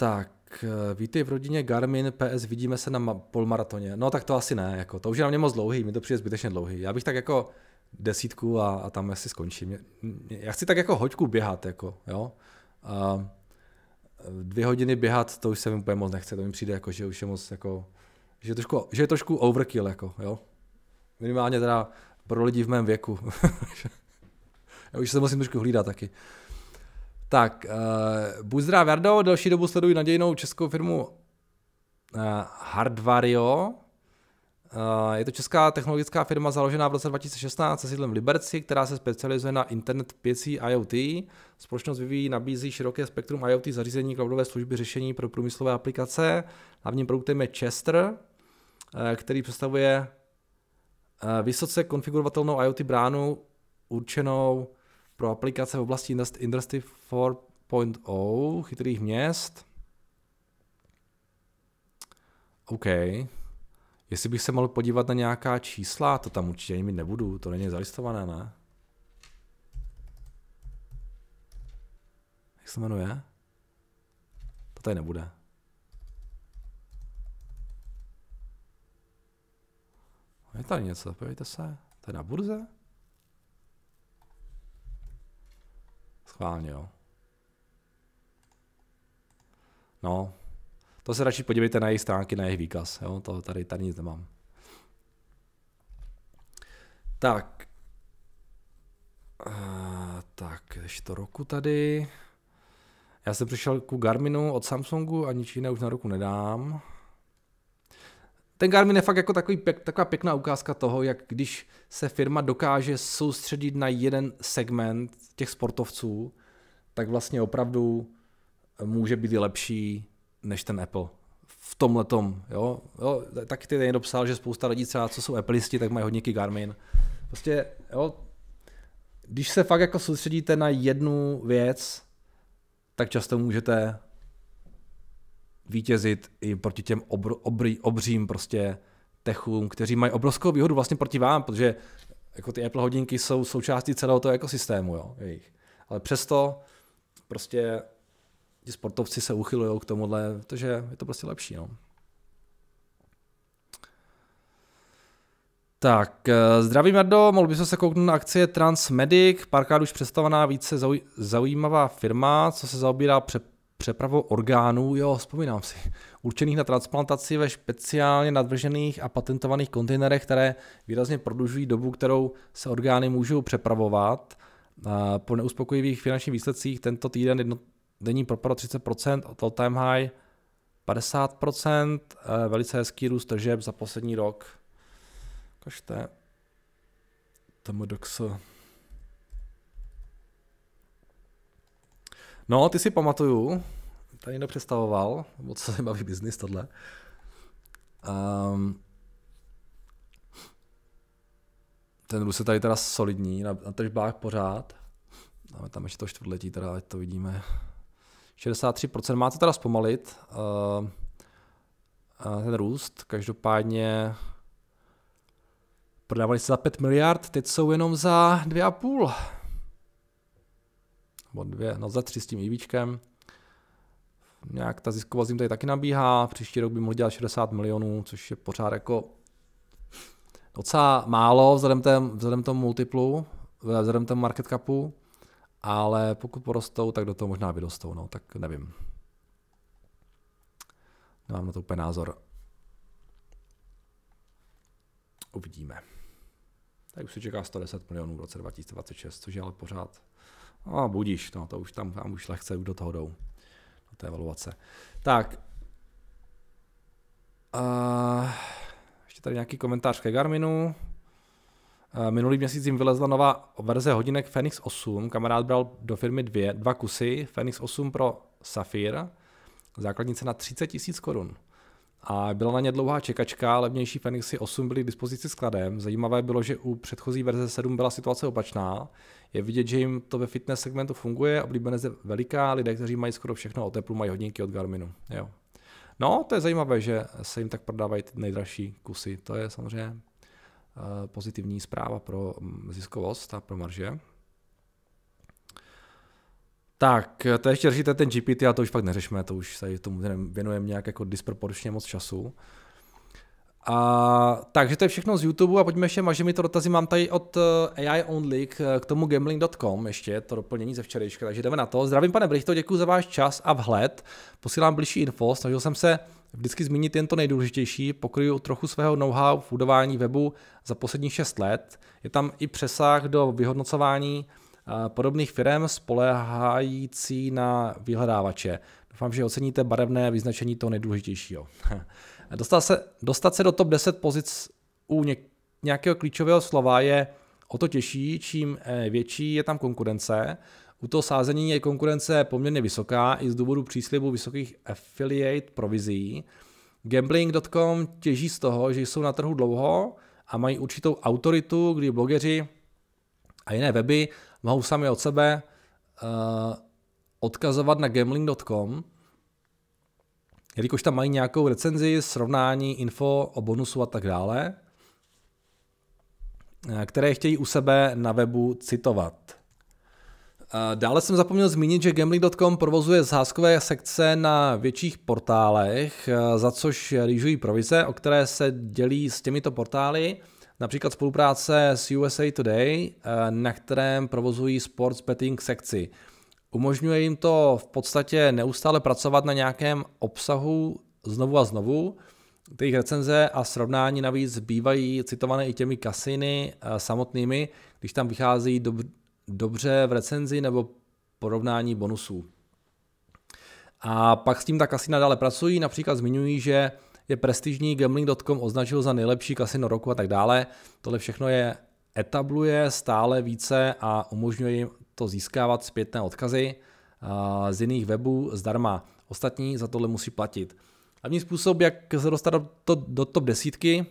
Tak, eh, vítej v rodině Garmin PS, vidíme se na polmaratoně. No tak to asi ne, jako, to už je na mě moc dlouhý, mi to přijde zbytečně dlouhý. Já bych tak jako desítku a, a tam asi skončím. Já chci tak jako hoďku běhat, jako, jo. A eh, dvě hodiny běhat, to už se mi úplně moc nechce, to mi přijde jako, že už je moc jako, že je trošku, že je trošku overkill, jako, jo. Minimálně teda pro lidi v mém věku. Já už se musím trošku hlídat taky. Tak, uh, eh, Buzdra Verdo, další dobu sleduji nadějnou českou firmu uh, Hardvario. Uh, je to česká technologická firma založená v roce 2016 se sídlem v Liberci, která se specializuje na internet věcí IoT. Společnost vyvíjí, nabízí široké spektrum IoT zařízení, cloudové služby, řešení pro průmyslové aplikace. Hlavním produktem je Chester, uh, který představuje vysoce konfigurovatelnou IoT bránu určenou pro aplikace v oblasti Industry 4.0 chytrých měst. OK. Jestli bych se mohl podívat na nějaká čísla, to tam určitě ani nebudu, to není zalistované, ne? Jak se jmenuje? To tady nebude. Je tady něco, podívejte se. To je na burze? Schválně, jo. No, to se radši podívejte na jejich stránky, na jejich výkaz, jo, to tady, tady nic nemám. Tak, Uh, tak, ještě to roku tady. Já jsem přišel ku Garminu od Samsungu a nic jiného už na ruku nedám ten Garmin je fakt jako takový, taková pěkná ukázka toho, jak když se firma dokáže soustředit na jeden segment těch sportovců, tak vlastně opravdu eh, může být i lepší než ten Apple v tomhle tom. Jo? Jo, tak ty někdo psal, že spousta lidí třeba, co jsou Appleisti, tak mají hodně Garmin. Prostě, jo, když se fakt jako soustředíte na jednu věc, tak často můžete vítězit i proti těm obr, obrý, obřím prostě techům, kteří mají obrovskou výhodu vlastně proti vám, protože jako ty Apple hodinky jsou součástí celého toho ekosystému, jo, jejich. Ale přesto prostě ti sportovci se uchylují k tomuhle, protože je to prostě lepší, no. Tak, eh, zdravím Jardo, mohl bys se kouknout na akcie Transmedic, parkád už představená více zauj- firma, co se zaobírá před přepravou orgánů, jo, vzpomínám si, určených na transplantaci ve speciálně nadvržených a patentovaných kontejnerech, které výrazně prodlužují dobu, kterou se orgány můžou přepravovat. Po neuspokojivých finančních výsledcích tento týden jedno, denní propad 30%, od all time high 50%, eh, velice hezký růst tržeb za poslední rok. Kažte. Tmdx. No, ty si pamatuju, tady někdo představoval, o co se baví biznis tohle. Um, ten růst je tady teda solidní, na, na tržbách pořád. Dáme tam ještě to čtvrtletí, teda ať to vidíme. 63%, má to teda zpomalit, uh, uh, ten růst, každopádně prodávali se za 5 miliard, teď jsou jenom za 2,5 nebo dvě, no za tři s tím IVčkem. Nějak ta ziskovost jim tady taky nabíhá, příští rok by mohl dělat 60 milionů, což je pořád jako docela málo vzhledem, tém, vzhledem tomu multiplu, eh, vzhledem tomu market capu, ale pokud porostou, tak do toho možná vyrostou, no, tak nevím. Nemám na to úplně názor. Uvidíme. Tak už se čeká 110 milionů v roce 2026, což je ale pořád No A budíš, no to už tam, tam už lehce do toho jdou, do té evaluace. Tak. Uh, ještě tady nějaký komentář ke Garminu. Eh, minulý měsíc jim vylezla nová verze hodinek Fenix 8. Kamarád bral do firmy dvě, dva kusy. Fenix 8 pro Safir. Základní cena 30 000 korun a byla na ně dlouhá čekačka, levnější Fenixy 8 byly k dispozici skladem. Zajímavé bylo, že u předchozí verze 7 byla situace opačná. Je vidět, že jim to ve fitness segmentu funguje, oblíbené je veliká, lidé, kteří mají skoro všechno o teplu, mají hodinky od Garminu. Jo. No, to je zajímavé, že se jim tak prodávají ty nejdražší kusy. To je samozřejmě eh, pozitivní zpráva pro mm, ziskovost a pro marže. Tak, to ještě řešíte ten GPT, a to už fakt neřešme, to už se tomu věnujeme nějak jako disproporčně moc času. A, takže to je všechno z YouTube a pojďme ještě, máš mi to dotazy, mám tady od eh, AI Only k, eh, k tomu gambling.com ještě, to doplnění ze včerejška, takže jdeme na to. Zdravím pane Brichto, děkuji za váš čas a vhled, posílám blížší info, snažil jsem se vždycky zmínit jen to nejdůležitější, pokryju trochu svého know-how v budování webu za posledních 6 let, je tam i přesah do vyhodnocování podobných firm spolehající na vyhledávače. Doufám, že oceníte barevné vyznačení toho nejdůležitějšího. dostat, se, dostat se do top 10 pozic u nějakého klíčového slova je o to těžší, čím eh, větší je tam konkurence. U toho sázení je konkurence poměrně vysoká i z důvodu příslibu vysokých affiliate provizí. Gambling.com těží z toho, že jsou na trhu dlouho a mají určitou autoritu, kdy blogeři a jiné weby mohou sami od sebe uh, odkazovat na gambling.com, jelikož tam mají nějakou recenzi, srovnání, info o bonusu a tak dále, eh, které chtějí u sebe na webu citovat. Eh, dále jsem zapomněl zmínit, že gambling.com provozuje zházkové sekce na větších portálech, za což rýžují provize, o které se dělí s těmito portály. Například spolupráce s USA Today, eh, na kterém provozují sports betting sekci. Umožňuje jim to v podstatě neustále pracovat na nějakém obsahu znovu a znovu. Ty jejich recenze a srovnání navíc bývají citované i těmi kasiny eh, samotnými, když tam vychází dob- dobře v recenzi nebo porovnání bonusů. A pak s tím ta kasina dále pracují, například zmiňují, že je prestižní, gambling.com označil za nejlepší kasino roku a tak dále. Tohle všechno je etabluje stále více a umožňuje jim to získávat zpětné odkazy z jiných webů zdarma. Ostatní za tohle musí platit. Hlavní způsob, jak se dostat do, to, do top desítky,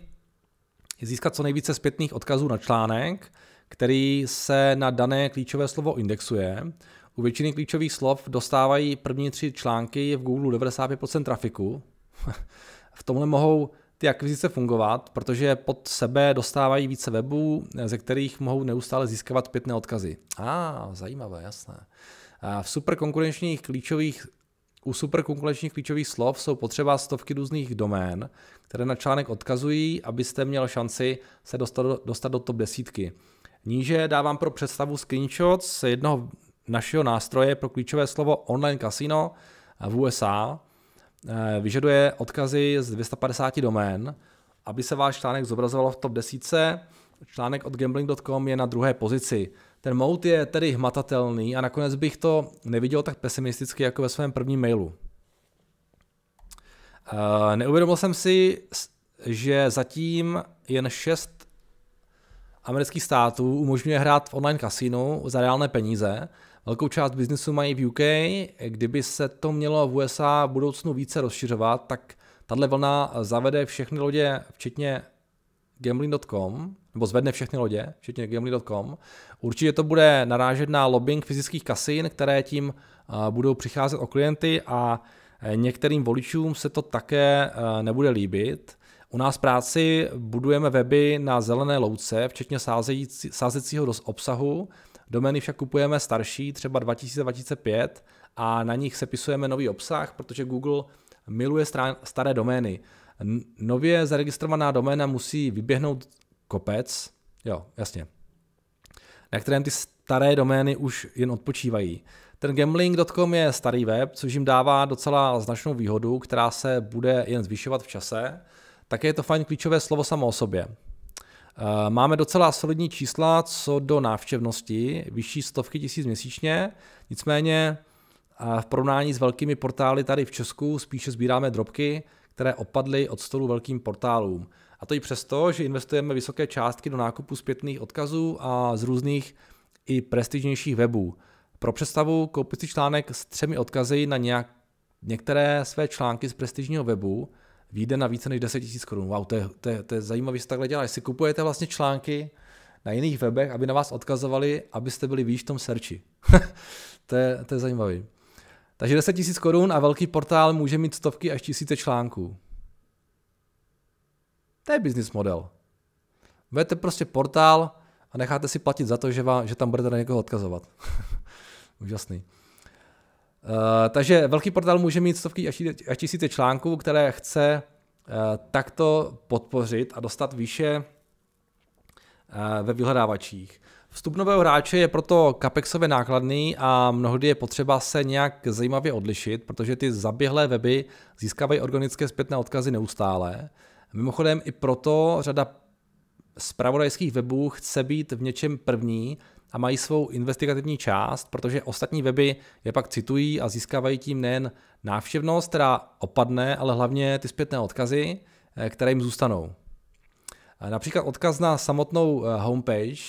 je získat co nejvíce zpětných odkazů na článek, který se na dané klíčové slovo indexuje. U většiny klíčových slov dostávají první tři články v Google 95% trafiku. v tomhle mohou ty akvizice fungovat, protože pod sebe dostávají více webů, ze kterých mohou neustále získávat pětné odkazy. A, ah, zajímavé, jasné. A v superkonkurenčních klíčových u superkonkurenčních klíčových slov jsou potřeba stovky různých domén, které na článek odkazují, abyste měl šanci se dostat do, dostat do top desítky. Níže dávám pro představu screenshot z jednoho našeho nástroje pro klíčové slovo online casino v USA, Eh, vyžaduje odkazy z 250 domén, aby se váš článek zobrazoval v top 10. Článek od gambling.com je na druhé pozici. Ten mout je tedy hmatatelný a nakonec bych to neviděl tak pesimisticky jako ve svém prvním mailu. Eh, neuvědomil jsem si, že zatím jen 6 amerických států umožňuje hrát v online kasinu za reálné peníze, Velkou část biznesu mají v UK, kdyby se to mělo v USA v budoucnu více rozšiřovat, tak tahle vlna zavede všechny lodě, včetně gambling.com, nebo zvedne všechny lodě, včetně gambling.com. Určitě to bude narážet na lobbying fyzických kasin, které tím eh, budou přicházet o klienty a eh, některým voličům se to také eh, nebude líbit. U nás v práci budujeme weby na zelené louce, včetně sázející, sázecího dost obsahu. Domény však kupujeme starší, třeba 2025, a na nich sepisujeme nový obsah, protože Google miluje strán, staré domény. Nově zaregistrovaná doména musí vyběhnout kopec, jo, jasně, na kterém ty staré domény už jen odpočívají. Ten gambling.com je starý web, což jim dává docela značnou výhodu, která se bude jen zvyšovat v čase. Také je to fajn klíčové slovo samo o sobě. Eh, máme docela solidní čísla co do návštěvnosti, vyšší stovky tisíc měsíčně, nicméně eh, v porovnání s velkými portály tady v Česku spíše sbíráme drobky, které opadly od stolu velkým portálům. A to i přesto, že investujeme vysoké částky do nákupu zpětných odkazů a z různých i prestižnějších webů. Pro představu koupit si článek s třemi odkazy na nějak, některé své články z prestižního webu výjde na více než 10 000 korun. Wow, to je, to, je, to je zajímavý, že takhle dělá. Si kupujete vlastně články na jiných webech, aby na vás odkazovali, abyste byli výš v tom searchi. to, je, to je zajímavý. Takže 10 000 korun a velký portál může mít stovky až tisíce článků. To je business model. Vete prostě portál a necháte si platit za to, že, vám, že tam budete na někoho odkazovat. Úžasný. Eh, takže velký portál může mít stovky až tisíce článků, které chce uh, takto podpořit a dostat výše uh, ve vyhledávačích. Vstup nového hráče je proto kapexově nákladný a mnohdy je potřeba se nějak zajímavě odlišit, protože ty zaběhlé weby získávají organické zpětné odkazy neustále. Mimochodem i proto řada spravodajských webů chce být v něčem první a mají svou investigativní část, protože ostatní weby je pak citují a získávají tím nejen návštěvnost, která opadne, ale hlavně ty zpětné odkazy, eh, které jim zůstanou. Eh, například odkaz na samotnou eh, homepage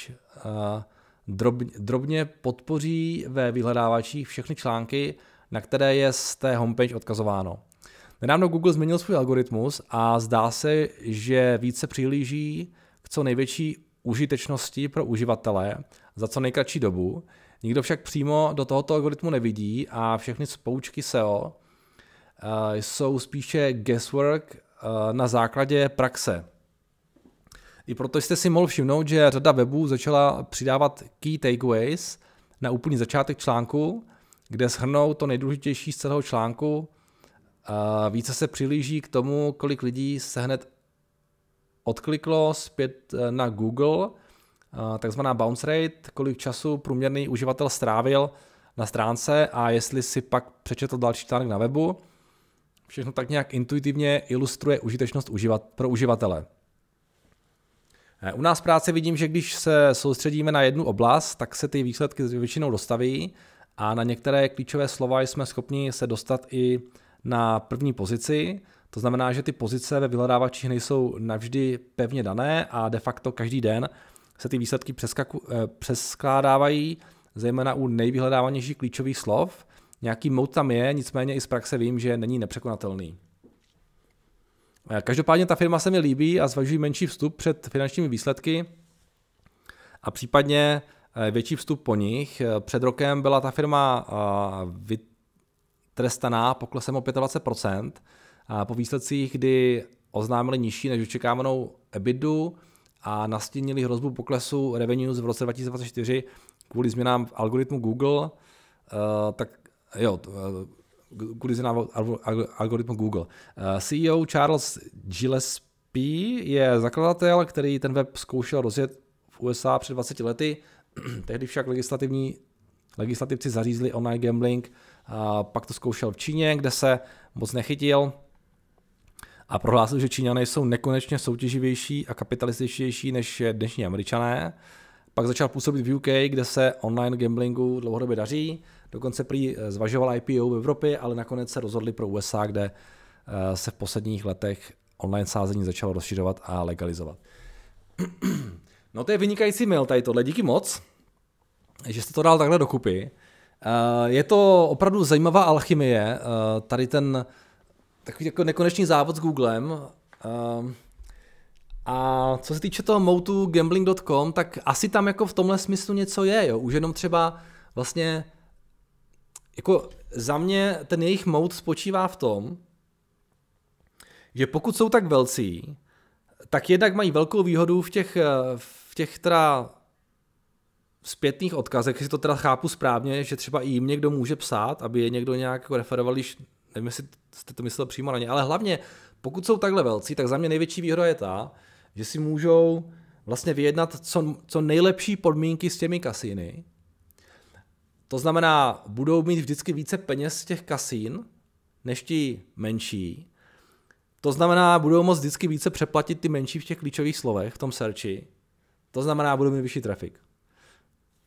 drobně podpoří ve vyhledávačích všechny články, na které je z té homepage odkazováno. Nedávno Google změnil svůj algoritmus a zdá se, že více přihlíží k co největší užitečnosti pro uživatele za co nejkratší dobu. Nikdo však přímo do tohoto algoritmu nevidí a všechny spoučky SEO eh, jsou spíše guesswork eh, na základě praxe. I proto jste si mohl všimnout, že řada webů začala přidávat key takeaways na úplný začátek článku, kde shrnou to nejdůležitější z celého článku. Eh, více se přilíží k tomu, kolik lidí se hned odkliklo zpět na Google – Eh, takzvaná bounce rate, kolik času průměrný uživatel strávil na stránce a jestli si pak přečetl další článek na webu. Všechno tak nějak intuitivně ilustruje užitečnost uživat, pro uživatele. Eh, u nás v práci vidím, že když se soustředíme na jednu oblast, tak se ty výsledky většinou dostaví a na některé klíčové slova jsme schopni se dostat i na první pozici. To znamená, že ty pozice ve vyhledávačích nejsou navždy pevně dané a de facto každý den se ty výsledky přeskaku, eh, přeskládávají, zejména u nejvyhledávanějších klíčových slov. Nějaký mout tam je, nicméně i z praxe vím, že není nepřekonatelný. Eh, každopádně ta firma se mi líbí a zvažuji menší vstup před finančními výsledky a případně eh, větší vstup po nich. Před rokem byla ta firma vytrestaná poklesem o 25%, po výsledcích, kdy oznámili nižší než očekávanou EBITDA, a nastínili hrozbu poklesu revenues v roce 2024 kvůli změnám v algoritmu Google, eh, tak jo, eh, kvůli změnám algoritmu Google. Eh, CEO Charles Gillespie je zakladatel, který ten web zkoušel rozjet v USA před 20 lety, tehdy však legislativní legislativci zařízli online gambling, pak to zkoušel v Číně, kde se moc nechytil, a prohlásil, že Číňané jsou nekonečně soutěživější a kapitalističtější než dnešní Američané. Pak začal působit v UK, kde se online gamblingu dlouhodobě daří. Dokonce prý eh, zvažoval IPO v Evropě, ale nakonec se rozhodli pro USA, kde eh, se v posledních letech online sázení začalo rozšiřovat a legalizovat. No to je vynikající mail tady tohle, díky moc, že jste to dal takhle dokupy. Eh, je to opravdu zajímavá alchymie, tady ten takový jako nekonečný závod s Googlem. Um, a co se týče toho moutu gambling.com, tak asi tam jako v tomhle smyslu něco je, jo. Už jenom třeba vlastně jako za mě ten jejich mout spočívá v tom, že pokud jsou tak velcí, tak jednak mají velkou výhodu v těch, eh, v těch teda zpětných odkazech, jestli to teda chápu správně, že třeba i jim někdo může psát, aby je někdo nějak referoval, když Nevím, jestli jste to myslel přímo na ně, ale hlavně, pokud jsou takhle velcí, tak za mě největší výhoda je ta, že si můžou vlastně vyjednat co, co nejlepší podmínky s těmi kasíny. To znamená, budou mít vždycky více peněz z těch kasín, než ti menší. To znamená, budou moct vždycky více přeplatit ty menší v těch klíčových slovech, v tom searchi. To znamená, budou mít vyšší trafik.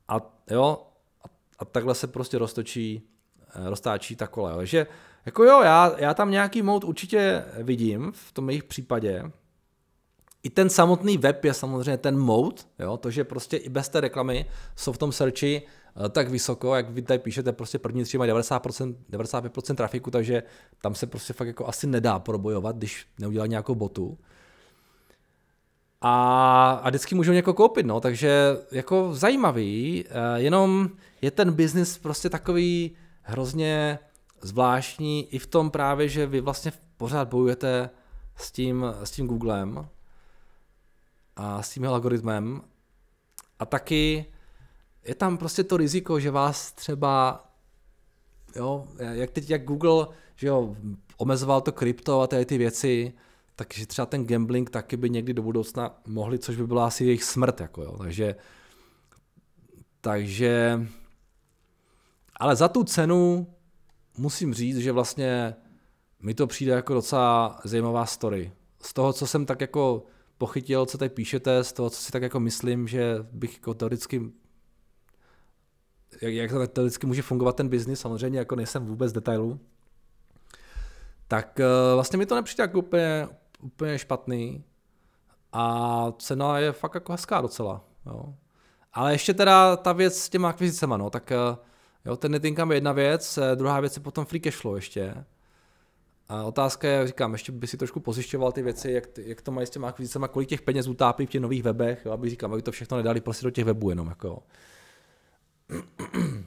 A jo, a, a takhle se prostě roztočí, eh, roztáčí ta kola. Takže jako jo, já, já tam nějaký mod určitě vidím v tom jejich případě. I ten samotný web je samozřejmě ten mod, jo, to, že prostě i bez té reklamy jsou v tom searchi eh, tak vysoko, jak vy tady píšete, prostě první tři mají 90%, 95% trafiku, takže tam se prostě fakt jako asi nedá probojovat, když neudělá nějakou botu. A, a vždycky můžou někoho koupit, no, takže jako zajímavý, eh, jenom je ten biznis prostě takový hrozně zvláštní i v tom právě, že vy vlastně pořád bojujete s tím, s tím Googlem a s tím algoritmem a taky je tam prostě to riziko, že vás třeba, jo, jak teď, jak Google, že jo, omezoval to krypto a tady ty věci, takže třeba ten gambling taky by někdy do budoucna mohli, což by byla asi jejich smrt, jako jo, takže, takže, ale za tu cenu musím říct, že vlastně mi to přijde jako docela zajímavá story. Z toho, co jsem tak jako pochytil, co tady píšete, z toho, co si tak jako myslím, že bych jako teoreticky jak, jak teoreticky může fungovat ten biznis, samozřejmě jako nejsem vůbec detailů, tak eh, vlastně mi to nepřijde jako úplně, úplně špatný a cena je fakt jako hezká docela. Jo. Ale ještě teda ta věc s těma akvizicema, no, tak uh, Jo, ten net income je jedna věc, eh, druhá věc je potom free cash flow ještě. A otázka je, říkám, ještě by si trošku pozjišťoval ty věci, jak, jak to mají s těma akvizicema, kolik těch peněz utápí v těch nových webech, jo, aby říkám, aby to všechno nedali prostě do těch webů jenom. Jako.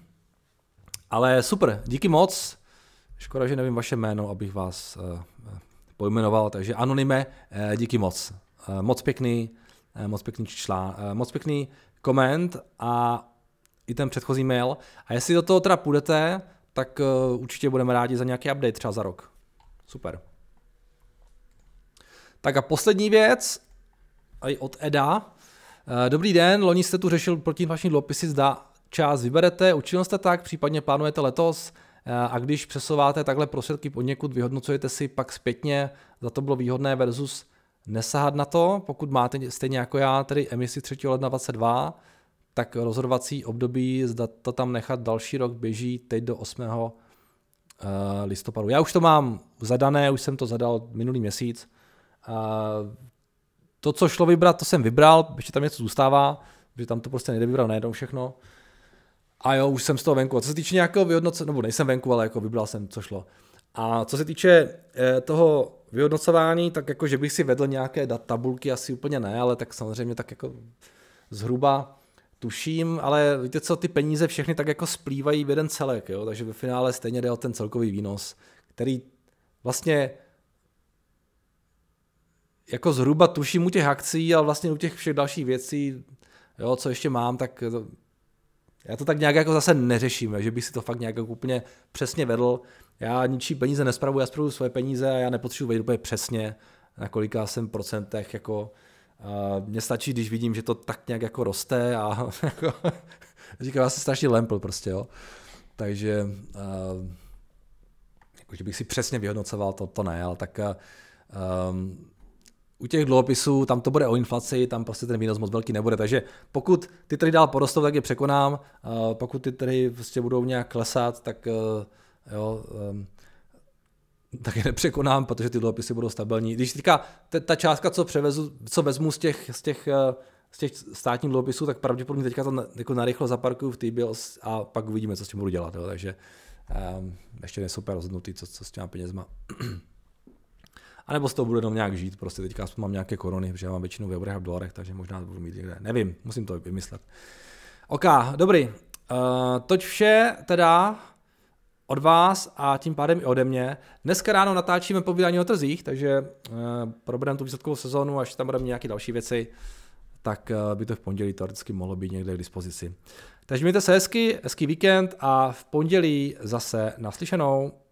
Ale super, díky moc. Škoda, že nevím vaše jméno, abych vás uh, pojmenoval, takže anonyme, uh, díky moc. Uh, moc pěkný, moc pěkný člán, moc pěkný koment a i ten předchozí mail. A jestli do toho teda půjdete, tak eh, určitě budeme rádi za nějaký update třeba za rok. Super. Tak a poslední věc, i od Eda. Eh, dobrý den, loni jste tu řešil protiinflační dluhopisy, zda část vyberete, učinil jste tak, případně plánujete letos eh, a když přesouváte takhle prostředky od někud, vyhodnocujete si pak zpětně, za to bylo výhodné versus nesahat na to, pokud máte stejně jako já, tedy emisi 3. ledna 22, tak rozhodovací období, zda to tam nechat další rok, běží teď do 8. Eh, listopadu. Já už to mám zadané, už jsem to zadal minulý měsíc. Eh, to, co šlo vybrat, to jsem vybral, ještě tam něco zůstává, protože tam to prostě nejde vybrat najednou všechno. A jo, už jsem z toho venku. A co se týče nějakého vyhodnocení, nebo nejsem venku, ale jako vybral jsem, co šlo. A co se týče eh, toho vyhodnocování, tak jako, že bych si vedl nějaké tabulky, asi úplně ne, ale tak samozřejmě tak jako zhruba tuším, ale víte co, ty peníze všechny tak jako splývají v jeden celek, jo? takže ve finále stejně jde o ten celkový výnos, který vlastně jako zhruba tuším u těch akcí, ale vlastně u těch všech dalších věcí, jo, co ještě mám, tak to, já to tak nějak jako zase neřeším, že bych si to fakt nějak jako úplně přesně vedl. Já ničí peníze nespravuji, já spravuju svoje peníze a já nepotřebuji vědět úplně přesně, na kolika jsem procentech jako Eh, mně stačí, když vidím, že to tak nějak jako roste a jako, říkám, já jsem strašně lempl prostě, jo. Takže, uh, jako, že bych si přesně vyhodnocoval, to, to ne, ale tak um, u těch dluhopisů tam to bude o inflaci, tam prostě ten výnos moc velký nebude, takže pokud ty tady dál porostou, tak je překonám, uh, pokud ty tady prostě budou nějak klesat, tak uh, jo, um, tak je nepřekonám, protože ty dluhopisy budou stabilní. Když se týká ta částka, co, převezu, co vezmu z těch, z těch eh, z těch státních dluhopisů, tak pravděpodobně teďka to na, jako narychlo zaparkuju v T-bills a pak uvidíme, co s tím budu dělat. Jo. Takže um, ještě nejsou úplně rozhodnutý, co, co s těma penězma. a nebo z toho budu jenom nějak žít, prostě teďka aspoň mám nějaké korony, protože já mám většinu ve a v dolarech, takže možná to budu mít někde. Nevím, musím to vymyslet. OK, dobrý. Uh, toť vše, teda od vás a tím pádem i ode mě. Dneska ráno natáčíme povídání o trzích, takže eh, probereme tu výsledkovou sezónu, až tam budeme nějaké další věci, tak eh, by to v pondělí teoreticky mohlo být někde k dispozici. Takže mějte se hezky, hezký víkend a v pondělí zase naslyšenou.